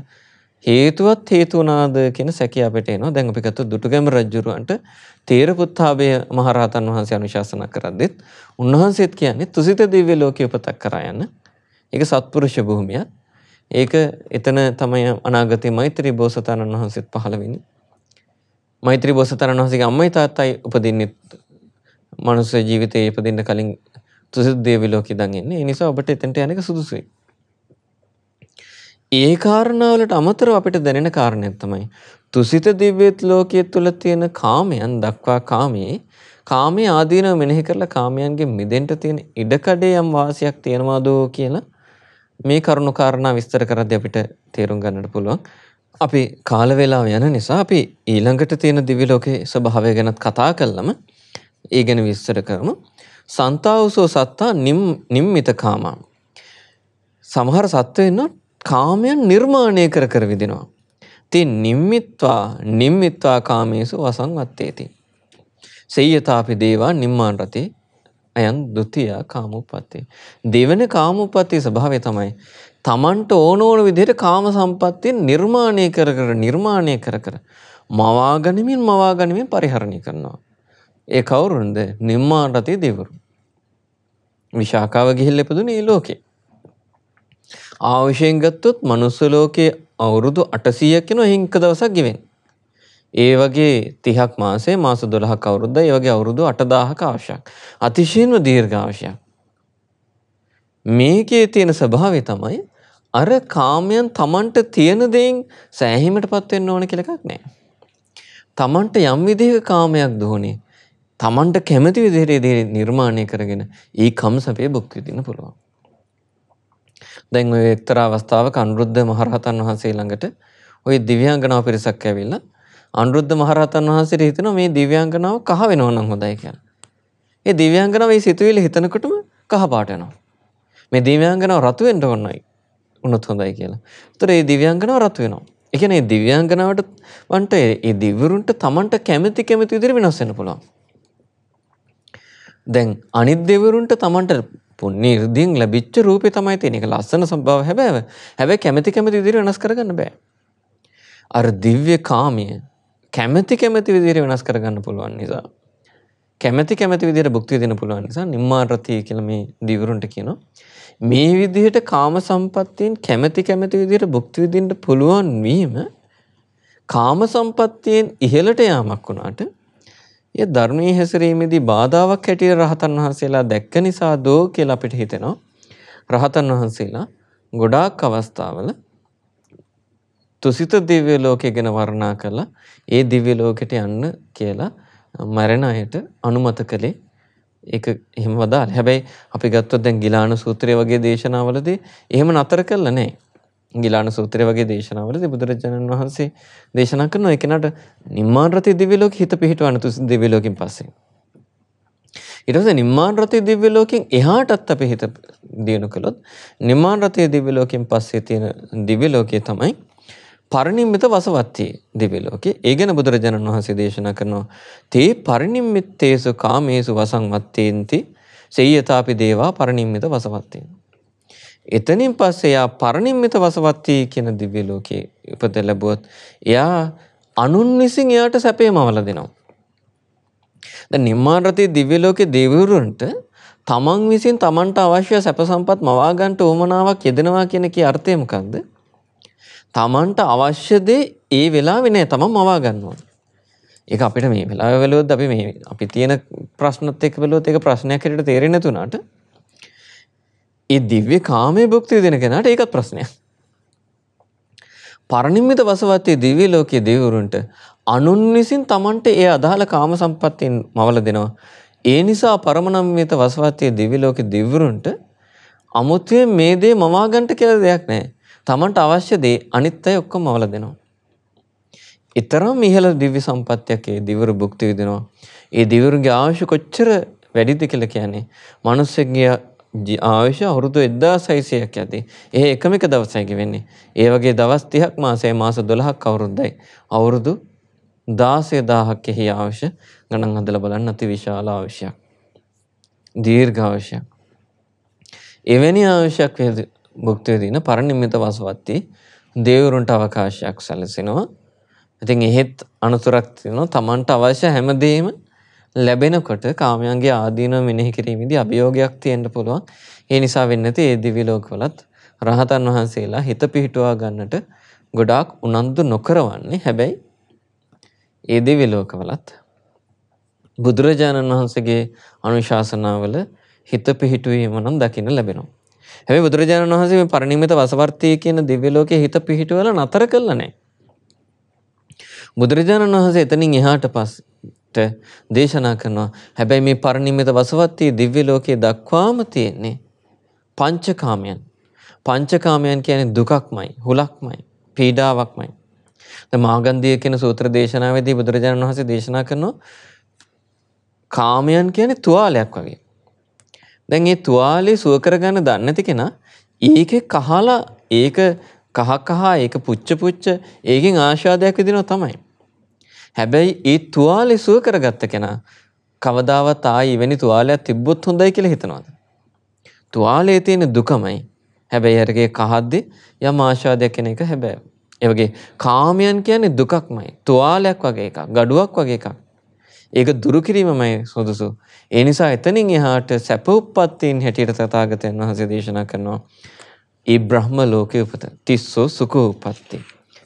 හේතුවත් හේතු වුණාද කියන සැකය අපිට එනවා. දැන් අපි ගත්ත දුටුගැමුණු රජුරවන්ට තේරපුත්තාභය මහරහතන් වහන්සේ අනුශාසනා කරද්දිත් උන්වහන්සේත් කියන්නේ තුසිත දිව්‍ය ලෝකයේ උපතක් කරා යන. ඒක සත්පුරුෂ භූමියක්. ඒක එතන තමයි අනාගතේ මෛත්‍රී බෝසතාණන් වහන්සේත් පහළ වෙන්නේ. මෛත්‍රී බෝසතාණන් වහන්සේගේ අම්මයි තාත්තයි උපදින්නේ මනුස්ස ජීවිතයේ ඉපදින්න කලින් තුසිත දිව්‍ය ලෝකෙ ඉඳන් එන්නේ. ඒ නිසා ඔබට එතනට යන්න එක සුදුසුයි. ඒ කාරණාවලට අමතරව අපිට දැනෙන කාරණයක් තමයි තුසිත දිව්‍යත් ලෝකයේ තුල තියෙන කාමයන් දක්වා කාමයේ කාමයේ ආදීනව මෙනෙහි කරලා කාමයන්ගේ මිදෙන්න තියෙන ඉඩකඩේ යම් වාසියක් තියනවාද කියලා මේ කරුණු කාරණා විස්තර කරද්දී අපිට තේරුම් ගන්නට පුළුවන්. අපි කාල වේලාව යන නිසා අපි ඊළඟට තියෙන දිව්‍ය ලෝකයේ ස්වභාවය ගැනත් කතා කළම ඒ ගැන විස්තර කරමු. සන්තාවසෝ සත්තා නිම් නිම්මිත කාමා. සමහර සත්වයන් කාමයන් නිර්මාණය කර කර විදිනවා. ති නිම්මිත්වා නිම්මිත්වා කාමේසු වසංවත්තේති. සෙයතාපි දේවා නිම්මාන් රති අයන් දුතියා කාමුපත්තේ. දෙවන කාමුපත්තිය ස්භාවය තමයි. තමන්ට ඕනෝන විදිහට කාම සම්පත්තියෙන් නිර්මාණය කර කර නිර්මාණය කර කර. මවාගනිමින් මවාගනිමින් පරිහරණය කරනවා. ඒ කවුරුන්ද නිම්මාන් රතිය දෙවරු. විශාකාව ගිහිල් එපදුන ඒ ලෝකේ. ආවශයෙන් ගත්තොත් මනුස්ස ලෝකයේ අවුරුදු අටසීයක්කෙන හිංක දවසක් ගෙවෙන්. ඒ වගේ තිහක් මාසේ මාස දොළහ කවුරුද්ද ඒ වගේ අවුරුදු අටදාහක අවශ්‍යයක්. අතිශයෙන්ම දීර්ඝාවශයක්. මේකේ තියෙන ස්වභාවය තමයි අර කාමයන් තමන්ට තියෙන දෙයින් සෑහීමට පත්වෙන්න ඕන කෙලකක් නෑ. තමන්ට යම් විදිහක කාමයක් දෝනේ තමන්ට කැමති විදිහට නිර්මාණය කරගෙන ඒ කම් සපේ භුක්ති විඳින්න පුළුවන්. දැන් ඔය එක්තරා අවස්ථාවක අනුරුද්ධ මහරහතන් වහන්සේ ළඟට ওই දිව්‍යාංගනාව පිරිසක් ඇවිල්ලා අනුරුද්ධ මහරහතන් වහන්සේට හිතෙනවා මේ දිව්‍යාංගනාව කහ වෙනව නම් හොඳයි කියලා. ඒ දිව්‍යාංගනාව මේ සිතුවිලි හිතනකොටම කහ පාට වෙනවා. මේ දිව්‍යාංගනාව රතු වෙන්න ඕනයි. උනොත් හොඳයි කියලා. ඒතර මේ දිව්‍යාංගනාව රතු වෙනවා. ඒ කියන්නේ මේ දිව්‍යාංගනාවට වන්ට මේ දිවුරුන්ට Tamanට කැමැති කැමැති විදිහට වෙනස් වෙන්න පුළුවන්. දැන් අනිත් දෙවිවරුන්ට තමන්ට පුන්නේ ඉර්ධියෙන් ලැබිච්ච රූපේ තමයි තියෙන එක ලස්සන සම්භාව හැබැයි හැබැයි කැමැති කැමැති විදිහට වෙනස් කරගන්න බෑ අර දිව්‍ය කාමය කැමැති කැමැති විදිහට වෙනස් කරගන්න පුළුවන් නිසා කැමැති කැමැති විදිහට භුක්ති විඳින්න පුළුවන් නිසා නිම්මාරති කියලා මේ දිවුරුන්ට කියනවා මේ විදිහට කාම සම්පත්තියෙන් කැමැති කැමැති විදිහට භුක්ති විඳින්න පුළුවන් වීම කාම සම්පත්තියෙන් ඉහළට යාමක් වුණාට ඒ ධර්මයේ හැසිරීමේදී බාධාවක් හැටියට රහතන් වහන්සේලා දැක්ක නිසා දෝ කියලා අපිට හිතෙනවා. රහතන් වහන්සේලා ගොඩාක් අවස්ථාවල තුසිත දිව්‍ය ලෝකය ගැන වර්ණනා කළා. ඒ දිව්‍ය ලෝකෙට යන්න කියලා මරණ අයට අනුමත කළේ ඒක එහෙම වදාළ. හැබැයි අපි ගත්තොත් දැන් ගිලාන සූත්‍රය වගේ දේශනාවලදී එහෙම නතර කළා නෑ. ගිලාන සූත්‍රය වගේ දේශනාවලදී බුදුරජාණන් වහන්සේ දේශනා කරන එකනට නිම්මාන රති දිව්‍ය ලෝකෙ හිත පිහිටවන තුස් දිව්‍ය ලෝකෙන් පස්සේ. ඊට පස්සේ නිම්මාන රති දිව්‍ය ලෝකෙන් එහාටත් අපි හිත දියුණු කළොත් නිම්මාන රති දිව්‍ය ලෝකෙන් පස්සේ තියෙන දිව්‍ය ලෝකය තමයි පරිනිම්මිත වසවත්ති දිව්‍ය ලෝකේ. ඒ ගැන බුදුරජාණන් වහන්සේ දේශනා කරනවා තේ පරිනිම්මිත්තේසු කාමේසු වසං වත්තේන්ති සේයතාපි දේවා පරිනිම්මිත වසවත්තේන්ති එතනින් පස්සේ එයා පරිණිම්මිත වසවත්ති කියන දිව්‍ය ලෝකයේ උපත ලැබුවත් එයා අනුන් විසින් එයාට සැපේමවල දෙනවා. දැන් නිර්මාණ රතේ දිව්‍ය ලෝකයේ දෙවිවරුන්ට තමන් විසින් තමන්ට අවශ්‍ය සැප සම්පත් මවා ගන්නට උවමනාවක් යෙදෙනවා කියන කී අර්ථය මොකක්ද? තමන්ට අවශ්‍ය දේ ඒ වෙලාවේ නෑ තමන් මවා ගන්නවා. ඒක අපිට මේ වෙලාවේ බැලුවොත් අපි මේ අපි තියෙන ප්‍රශ්නත් එක්ක බැලුවොත් ඒක ප්‍රශ්නයක් හැටියට තේරෙන්නේ නැතුණාට ඒ දිව්‍ය කාමය භුක්තිය දෙන කෙනට ඒකත් ප්‍රශ්නය. පරණිම්මිත වසවත්තේ දිවී ලෝකයේ දෙවරුන්ට අනුන් විසින් තමන්ට ඒ අදාළ කාම සම්පත්තියෙන් මවල දෙනවා. ඒ නිසා පරමනම්මිත වසවත්තේ දිවි ලෝකයේ දෙවරුන්ට අමුතුවේ මේ දේ මවාගන්ට කියලා දෙයක් නැහැ. තමන්ට අවශ්‍ය දේ අනිත් අය ඔක්කොම මවල දෙනවා. ඊතරම් ඉහළ දිව්‍ය සම්පත්තියක් ඒ දිවරු භුක්ති විඳිනවා. ඒ දිවරුන්ගේ අවශ්‍ය කොච්චර වැඩිද කියලා කියන්නේ. මිනිස්සුගේ ආයුෂ අවුරුදු 1600ක් ඇති. ඒ එකම එක දවසයි වෙන්නේ. ඒ වගේ දවස් 30ක් මාසය මාස 12ක් අවුරුද්දයි. අවුරුදු 16000ක් එහි ආයුෂ ගණන් හදලා බලන්න අති විශාල ආයුෂයක්. දීර්ඝ ආයුෂයක්. එවැනි ආයුෂයක් භුක්ති විඳින පරිණිමිත වසවත්ති දේවරුන්ට අවකාශයක් සැලසෙනවා. ඉතින් එහෙත් අනතුරක් තියෙනවා. Tamanට අවශ්‍ය හැමදේම ලැබෙනකොට කාමයන්ගේ ආදීනව මෙනෙහි කිරීමේදී අභියෝගයක් තියෙන්න පුළුවන්. ඒ නිසා වෙන්නේ නැති ඒ දිවි ලෝකවලත් රහතන් වහන්සේලා හිත පිහිටුවා ගන්නට ගොඩාක් උනන්දු නොකරවන්නේ. හැබැයි ඒ දිවි ලෝකවලත් බුදුරජාණන් වහන්සේගේ අනුශාසනාවල හිත පිහිටුවීම නම් දකින්න ලැබෙනවා. හැබැයි බුදුරජාණන් වහන්සේ මේ පරිණිමිත වසවර්තිය කියන දිව්‍ය ලෝකයේ හිත පිහිටුවලා නතර කළා නෑ. බුදුරජාණන් වහන්සේ එතනින් එහාට පස්සේ දේශනා කරනවා. හැබැයි මේ පරිණිමිත වසවත්තී දිව්‍ය ලෝකයේ දක්වාම තියෙන්නේ පංචකාමයන්. පංචකාමයන් කියන්නේ දුකක්මයි, හුලක්මයි, පීඩාවක්මයි. ද මාගන්ධිය කියන සූත්‍ර දේශනාවේදී බුදුරජාණන් වහන්සේ දේශනා කරනවා කාමයන් කියන්නේ තුවාලයක් වගේ. දැන් ඒ තුවාලේ සුව කරගන්න දන්නේ නැති කෙනා ඒකේ කහලා ඒක කහ කහ ඒක පුච්ච පුච්ච ඒකෙන් ආශාදයක් විදිනවා තමයි. හැබැයි ඒ තුවාලේ සුව කරගත්ත කෙනා කවදාවත් ආයි එවැනි තුවාලයක් තිබ්බොත් හොඳයි කියලා හිතනවාද? තුවාලේ තියෙන දුකමයි. හැබැයි හරගේ කහද්දි යම් ආශාදයක් කෙන එක හැබැයි. ඒ වගේ කාමයන් කියන්නේ දුකක්මයි. තුවාලයක් වගේ එකක්, gaduwak වගේ එකක්. ඒක දුරු කිරීමමයි සුදුසු. ඒ නිසා එතනින් එහාට සැප උප්පත්තීන් හැටියට තථාගතයන් වහන්සේ දේශනා කරනවා. ඒ බ්‍රහ්ම ලෝකයේ උපත තිස්සෝ සුඛ උප්පත්ති.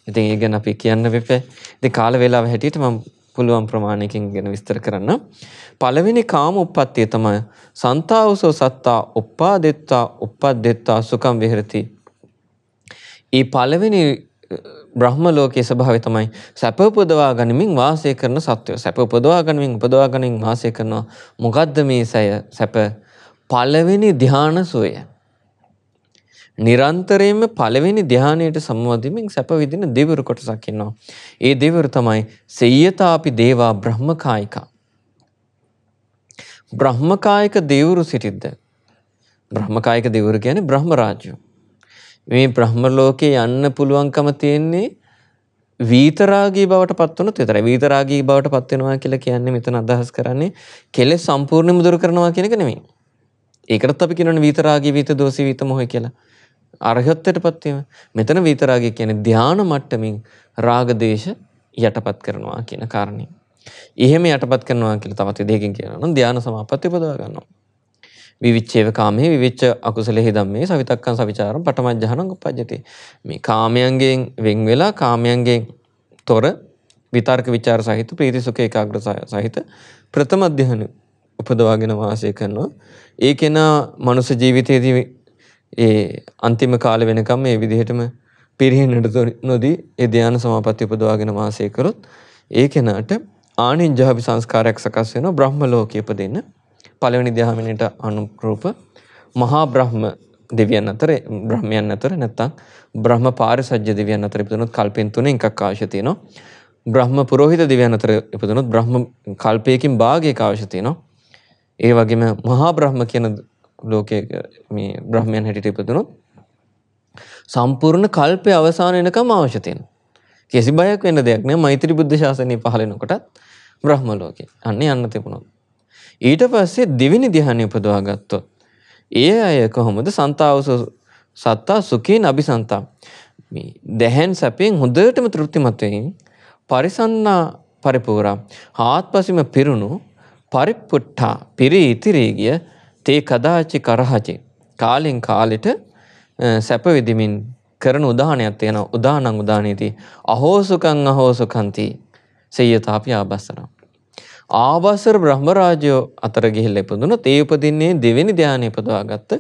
ඉතින් ඒ ගැන අපි කියන්න වෙපේ. ඉතින් කාල වේලාව හැටියට මම පුළුවන් ප්‍රමාණයකින් ගැන විස්තර කරන්න. පළවෙනි කාම උප්පත්තිය තමයි සන්තාවසෝ සත්තා උප්පාදෙත්තා උප්පද්දෙත්තා සුකම් විහෙරති. ඒ පළවෙනි බ්‍රහ්ම ලෝකයේ ස්වභාවය තමයි සැප උපදවා ගනිමින් වාසය කරන සත්වය. සැප උපදවා ගනිමින් උපදවා ගනිමින් වාසය කරනවා. මොකද්ද මේ සැප? පළවෙනි ධානය සෝය. නිරන්තරයෙන්ම පළවෙනි ධානයට සම්බන්ධමින් සැප විඳින දෙවිවරු කොටසක් ඉන්නවා. ඒ දෙවිවරු තමයි සේයතාපි දේවා බ්‍රහ්මකායික. බ්‍රහ්මකායික දෙවිවරු සිටිද්ද බ්‍රහ්මකායික දෙවිවරු කියන්නේ බ්‍රහ්ම රාජ්‍යෝ. මේ බ්‍රහ්ම ලෝකේ යන්න පුළුවන්කම තියෙන්නේ වීතරාගී බවට පත් වුණොත් විතරයි. වීතරාගී බවට පත් වෙනවා කියලා කියන්නේ මෙතන අදහස් කරන්නේ කෙලෙස් සම්පූර්ණයෙන්ම දුරු කරනවා කියන එක නෙමෙයි. ඒකටත් අපි කියනවනේ වීතරාගී වීත දෝෂී වීත මොහොය කියලා. අරහත්ත්වයට පත්වීම. මෙතන විතරාගය කියන්නේ ධානා මට්ටමින් රාග දේශ යටපත් කරනවා කියන කාරණේ. එහෙම යටපත් කරනවා කියලා තවත් විදිහකින් කියනවා නම් ධානා සමාපatti උපදවා ගන්නවා. විවිච්ඡේව කාමේ විවිච්ඡ අකුසලෙහි ධම්මේ සවිතක්කං සවිචාරම් පටමජ්ජහනං උපජ්ජති. මේ කාමයන්ගෙන් වෙන් වෙලා කාමයන්ගෙන් තොර විතර්ක ਵਿਚාර සහිත ප්‍රීති සුඛ ඒකාග්‍ර සහිත ප්‍රථම අධ්‍යයන උපදවාගෙන වාසය කරනවා. ඒ කෙනා මනුෂ්‍ය ජීවිතයේදී ඒ අන්තිම කාල වෙනකම් මේ විදිහටම පිරිහෙන්නට නොදී ඒ ධ්‍යාන සමාපatti උපදවාගෙන වාසය කරොත් ඒ කෙනාට ආනිඤ්ජාභි සංස්කාරයක් සකස් වෙනවා බ්‍රහ්ම ලෝකයේ උපදින්න. පළවෙනි ධ්‍යානෙට අනුරූප මහා බ්‍රහ්ම දෙවියන් අතර බ්‍රහ්මයන් අතර නැත්තම් බ්‍රහ්ම පාරිසජ්‍ය දෙවියන් අතර ඉපදුනොත් කල්පෙන් තුනේ එකක් අවශ්‍ය තියෙනවා. බ්‍රහ්ම පුරোহিত දෙවියන් අතර ඉපදුනොත් බ්‍රහ්ම කල්පයකින් භාගයක අවශ්‍ය තියෙනවා. ඒ වගේම මහා බ්‍රහ්ම කියන ලෝකයක මේ බ්‍රහ්මයන් හැටිට ඉපදුනොත් සම්පූර්ණ කල්පය අවසාන වෙනකම් අවශ්‍ය තියෙනවා. කිසි බයක් වෙන දෙයක් නෑ මෛත්‍රී බුද්ධ ශාසනය පහළ වෙනකොටත් බ්‍රහ්ම ලෝකේ. අන්න යන්න තිබුණා. ඊට පස්සේ දෙවෙනි ධ්‍යානෙ උපදවා ගත්තොත් ඒ අය කොහොමද සන්තාවස සත්තා සුඛේන අபிසන්තා මේ දැහැන් සැපෙන් හොඳටම තෘප්තිමත් වෙමින් පරිසන්නා පරිපූර්ණ ආත්පසීම පිරුණු පරිපුට්ඨා පිරී ඉතිරී ගිය තේ කදාචි කරහචි කාලෙන් කාලෙට සැපවිදිමින් කරන උදානයක් තියෙන උදානං උදානීති අහෝසුකං අහෝසුකන්ති සෙයතාපි ආබස්සන. ආබස්සර බ්‍රහ්මරාජයෝ අතර ගිහිල් එපදුන තේ උපදින්නේ දෙවෙනි ධ්‍යානය පදවාගත්ත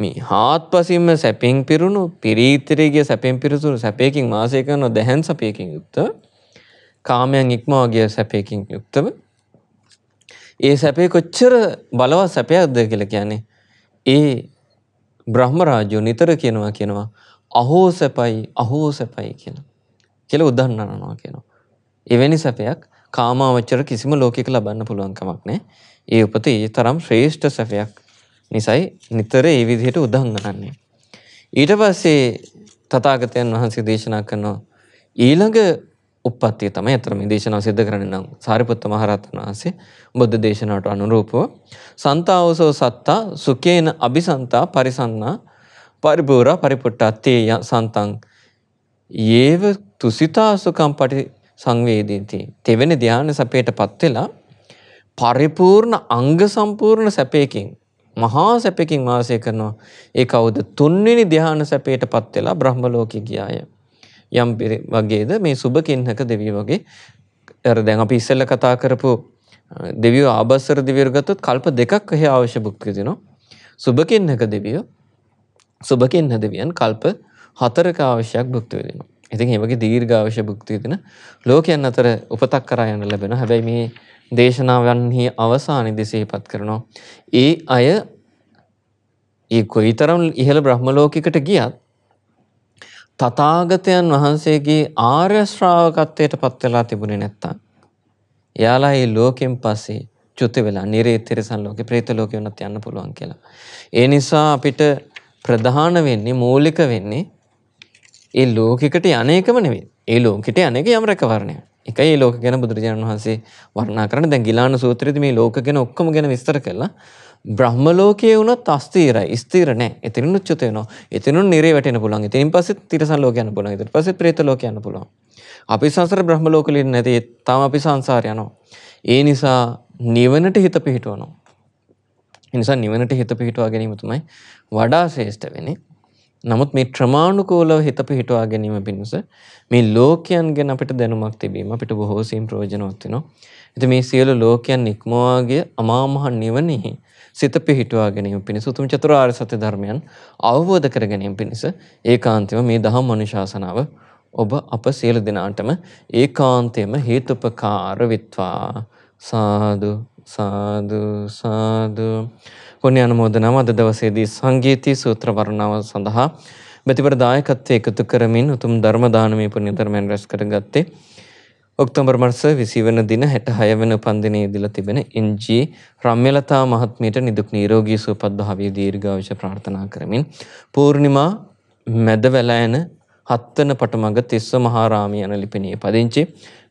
මේ හාත්පසින්ම සැපෙන් පිරුණු පිරීතරේගේ සැපෙන් පිරිසුරු සැපයකින් වාසය කරන දැහැන් සපයකින් යුක්ත කාමයන් ඉක්මවාගේ සැපයකින් යුක්තව ඒ සැපේ කොච්චර බලවත් සැපයක්ද කියලා කියන්නේ. ඒ බ්‍රහ්ම රාජ්‍යෝ නිතර කියනවා කියනවා අහෝ සැපයි අහෝ සැපයි කියලා. කියලා උදන්නනවා කියනවා. එවැනි සැපයක් කාමාවචර කිසිම ලෝකයක ලබන්න පුළුවන් කමක් නැහැ. ඒ උපත ඒ තරම් ශ්‍රේෂ්ඨ සැපයක්. නිසයි නිතර ඒ විදිහට උදංගනන්නේ. ඊට පස්සේ තථාගතයන් වහන්සේ දේශනා කරනවා ඊළඟ උපත්තිය තමයි ඇතරම දේශනා සිද්ධ කරන නම් සාරිපුත්ත මහරහතන් වහන්සේ බුද්ධ දේශනාවට අනුරූපව සන්තාවසෝ සත්තා සුකේන අபிසන්තා පරිසන්නා පරිපූර පරිපුට්ටත්තේ සන්තං ඒව තුසිතා සුකම් පටි සංවේදීති තෙවෙනි ධානය සැපයටපත් වෙලා පරිපූර්ණ අංග සම්පූර්ණ සැපයකින් මහා සැපකින් වාසය කරනවා ඒ කවුද තුන්වෙනි ධ්‍යාන සැපයට පත් වෙලා බ්‍රහ්ම ලෝකෙ ගියාය යම් වගේද මේ සුභ කින්නක දෙවිය වගේ අර දැන් අපි ඉස්සෙල්ල කතා කරපු දෙවියෝ ආබස්සර දිවියට ගත්තොත් කල්ප දෙකක් එහි අවශ්‍ය භුක්ති දෙනවා. සුභ කින්නක දෙවියෝ සුභ කින්න දෙවියන් කල්ප හතරක අවශ්‍යයක් භුක්ති විඳිනවා. ඉතින් මේ වගේ දීර්ඝ අවශ්‍ය භුක්ති විඳින ලෝකයන් අතර උපතක් කරා යන ලැබෙනවා. හැබැයි මේ දේශනාවන්හි අවසානයේදී සිහිපත් කරනවා. ඒ අය ඒ කොයිතරම් ඉහළ බ්‍රහ්ම ලෝකයකට ගියත් තථාගතයන් වහන්සේගේ ආර්ය ශ්‍රාවකත්වයට පත් වෙලා තිබුණේ නැත්තම් එයාලා මේ ලෝකෙන් පස්සේ චුත වෙලා නිරේතිරසන් ලෝකේ ප්‍රේත ලෝකේ වුණත් යන්න පුළුවන් කියලා. ඒ නිසා අපිට ප්‍රධාන වෙන්නේ මූලික වෙන්නේ ඒ ලෝකෙකට යන්නේකම නෙවෙයි. ඒ ලෝකෙට යන්නේක යම් රැකවරණයක්. එකයි ඒ ලෝක ගැන බුදුරජාණන් වහන්සේ වර්ණනා කරන්නේ. දැන් ගිලාන සූත්‍රයේදී මේ ලෝක ගැන ඔක්කොම ගැන විස්තර කළා. බ්‍රහ්ම ලෝකයේ වුණොත් අස්තීරයි ස්ථීර නෑ එතනින් උච්චත වෙනවා එතනින් නිරේ වැටෙන පුළුවන් ඉතින් පස්සේ තිරසන් ලෝක යන්න පුළුවන් ඊට පස්සේ ප්‍රේත ලෝක යන්න පුළුවන් අපි සංසාර බ්‍රහ්ම ලෝකවල ඉන්නේ නැති තාම අපි සංසාර යනවා ඒ නිසා නිවනට හිත පිහිටවනවා ඒ නිසා නිවනට හිත පිහිටවා ගැනීම තමයි වඩා ශ්‍රේෂ්ඨ වෙන්නේ නමුත් මේ ක්‍රමානුකූලව හිත පිහිටවා ගැනීම පිණිස මේ ලෝකයන් ගැන අපිට දැනුමක් තිබීම අපිට බොහෝසෙයින් ප්‍රයෝජනවත් වෙනවා ඉතින් මේ සියලු ලෝකයන් ඉක්මවාගේ අමාමහ නිවනෙහි සිත පිහිටුවා ගැනීම පිණිස උතුම් චතුරාර්ය සත්‍ය ධර්මයන් අවබෝධ කර ගැනීම පිණිස ඒකාන්තව මේ දහම් අනුශාසනාව ඔබ අප සියලු දෙනාටම ඒකාන්තයෙන්ම හේතුපකාර විත්වා සාදු සාදු සාදු පුණ්‍ය අනුමෝදනාව අද දවසේදී සංගීතී සූත්‍ර වර්ණාව සඳහා මෙතිවර දායකත්වය එකතු කරමින් උතුම් ධර්ම දානමය පුණ්‍ය ධර්මයන් රැස් කරගත්තේ ඔක්තෝබර් මර්ස විසිවන දින හැට හයවන පන්දිනයේ දිල තිබෙන එන්ජී රම්්‍යලතා මහත්මයට නිදුක් නීරෝගී සුවපත් භාවී දීර්ඝාවශ ප්‍රාර්ථනා කරමින් පූර්ණිමා මැද වැලෑන හත්තන පටමඟ තිස්ස මහාරාමී යන ලිපිණිය පදිංචි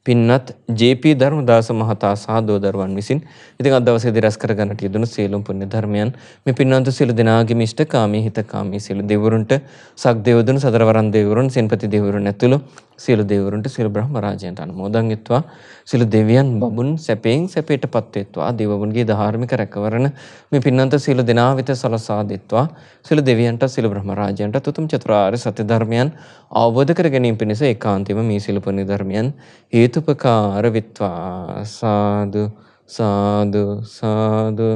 පින්නත් ජේපී ධර්මදාස මහතා සහ දෝදරුවන් විසින් ඉතින් අද දවසේ දිරස් කරගන්නට යෙදුණු සියලුම පුණ්‍ය ධර්මයන් මේ පින්වන්ත සියලු දෙනාගේම ඉෂ්ඨකාමී හිතකාමී සියලු දෙවිවරුන්ට සක් දෙවිවරුන් සතරවරන් දෙවිවරුන් සෙන්පති දෙවිවරුන් ඇතුළු සියලු දෙවිවරුන්ට සියලු බ්‍රහ්ම රාජයන්ට අනුමෝදන්ත්වා සියලු දෙවියන් බබුන් සැපයෙන් සැපයටපත් වෙත්වා දෙවවුන්ගේ ධාර්මික රැකවරණ මේ පින්නන්ත සියලු දෙනා වෙත සලසා දෙත්වා සියලු දෙවියන්ට සියලු බ්‍රහ්ම රාජයන්ට උතුම් චතුරාර්ය සත්‍ය ධර්මයන් අවබෝධ කර ගැනීම පිණිස ඒකාන්තයෙන්ම මේ සියලු පුණ්‍ය ධර්මයන් හේතුපකාර වෙත්වා සාදු සාදු සාදු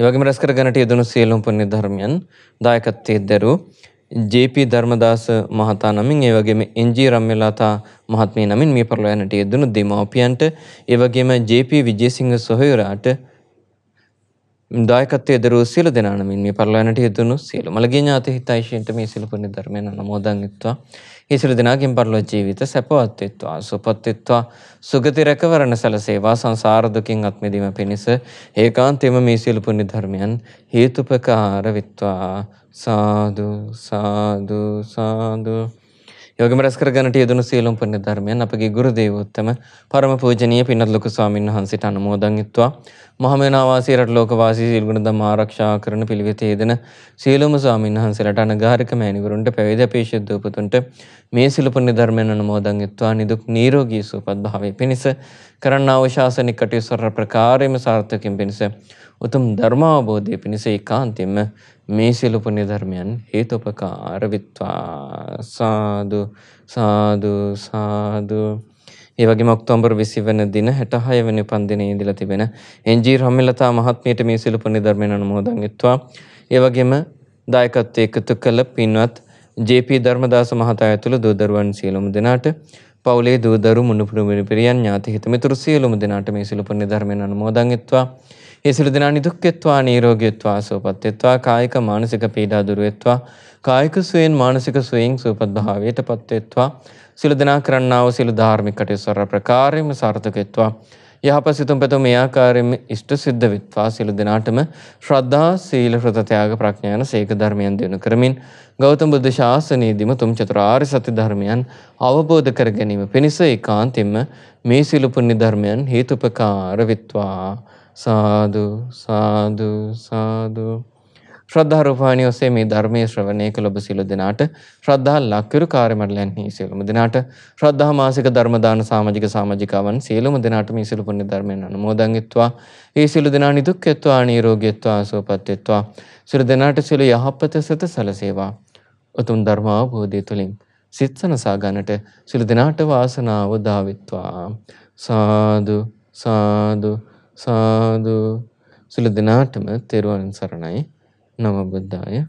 ඒ වගේම රැස් කර ගන්නට යෙදුණු සියලුම පුණ්‍ය ධර්මයන් දායකත්වයේ දරූ ජේපී ධර්මදාස මහතා නමින් ඒ වගේම එන්ජී රම්මෙලාතා මහත්මිය නමින් මේ පරලොවනට යෙදුණු දෙමාපියන්ට ඒ වගේම ජේපී විජේසිංහ සොහොයුරාට දායකත්වයේ දරුවෝ සියලු දෙනා නමින් මේ පරලොවනට යෙදුණු සියලු මළගිය ඥාති හිතයිෂයන්ට මේ සියලු පුණ්‍ය ධර්මයන් අනුමෝදන් වෙත්වා. ඒ සියලු දෙනාගෙන් පරලොව ජීවිත සැපවත් වෙත්වා, සුවපත් වෙත්වා, සුගති රැකවරණ සැලසේවා, සංසාර දුකින් අත් මිදීම පිණිස ඒකාන්තයෙන්ම මේ සියලු පුණ්‍ය ධර්මයන් හේතුපකාර වෙත්වා. සාදු සාදු සාදු යෝගම රැස් කරගන්නට යෙදුණු සියලුම පුණ්‍ය ධර්මයන් අපගේ ගුරු දේවෝත්තම පරම පූජනීය පින්වත් ලොකු ස්වාමින් වහන්සේට අනුමෝදන් ඉත්වා මහමෙන ආවාසී රටලෝක වාසී සිල්ගුණ දම් ආරක්ෂා කරන පිළිවෙත යෙදෙන සියලුම ස්වාමීන් වහන්සේලාට අනගාരിക මෑණිවරුන්ට පැවිදි අපේක්ෂිත උපතුන්ට මේ සිළු පුණ්‍ය ධර්මයන් අනුමෝදන් යුත්වා නිදුක් නිරෝගී සුවපත් භාවයේ පිණිස කරන්නා වූ ශාසනික කටයුතු සර්ව ප්‍රකාරයෙන්ම සාර්ථකයෙන් පිණිස උතුම් ධර්ම අවබෝධය පිණිස ඒකාන්තයෙන්ම මේ සිළු පුණ්‍ය ධර්මයන් හේතුපකාර විත්වා සාදු සාදු සාදු ඒ වගේම ඔක්තෝබර් 20 වෙනි දින 66 වෙනි උපන්දිනයේ ඉඳලා තිබෙන එන්.ජී. රම්මිලතා මහත්මියට මේ සිළු පුණ්‍යධර්මයෙන් අනුමෝදන් වෙත්වා. ඒ වගේම දායකත්වයේ එකතු කළ පින්වත් ජේ.පී. ධර්මදාස මහතා ඇතුළු දූ දරුවන් සියලුම දෙනාට පවුලේ දූ දරු මුණුපුරු මිරිපිරියන් ඥාති හිතමිතුරු සියලුම දෙනාට මේ සිළු පුණ්‍යධර්මයෙන් අනුමෝදන් වෙත්වා. ඒ සිළු දෙනා නිදුක්කෙත්වා නිරෝගීත්වා සුවපත්ත්වා කායික මානසික පීඩා දුරුවෙත්වා කායික සුවයෙන් මානසික සුවයෙන් සුවපත් භාවයට පත්වෙත්වා සිළු දෙනා කරන්නාව සිළු ධාර්මිකට ස්වර ප්‍රකාරයම සාර්ථකෙත්වා. යහපසිතුම් පැතුම් මේ ආකාරයෙන් ඉෂ්ට සිද්ධ වෙත්වා සිළු දෙනාටම ශ්‍රද්ධා සීල හෘතත්‍යාග ප්‍රඥාන සේක ධර්මයන් දිනු කරමින් ගෞතම බුද්ධ ශාසනයේදීම තුම් චතුරාර්ය සත්‍ය ධර්මයන් අවබෝධ කර ගැනීම පිණිස ඒකාන්තයෙන්ම මේ සිළු පුණ්‍ය ධර්මයන් හේතුපකාර වෙත්වා සාදු සාදු සාදු ශ්‍රද්ධා රූපවාහිනිය ඔස්සේ මේ ධර්මයේ ශ්‍රවණය කළ ඔබ සියලු දෙනාට ශ්‍රද්ධා ලක්කිරු කාර්යමණ්ඩලයන්හි සියලුම දෙනාට ශ්‍රද්ධා මාසික ධර්ම දාන සමාජික සමාජිකාවන් සියලුම දෙනාට මේ සියලු පුණ්‍ය ධර්මයන් අනුමෝදන් වෙත්වා. ඒ සියලු දෙනා නිදුක්කත්වා නිරෝගීත්වා සුවපත්ත්වා. සියලු දෙනාට සියලු යහපත සත සැලසේවා. උතුම් ධර්ම අවබෝධය තුලින් සිත් සනසා ගන්නට සියලු දෙනාට වාසනාව දාවිත්වා. සාදු සාදු සාදු සියලු දෙනාටම තෙරුවන් සරණයි नमः बुद्धाय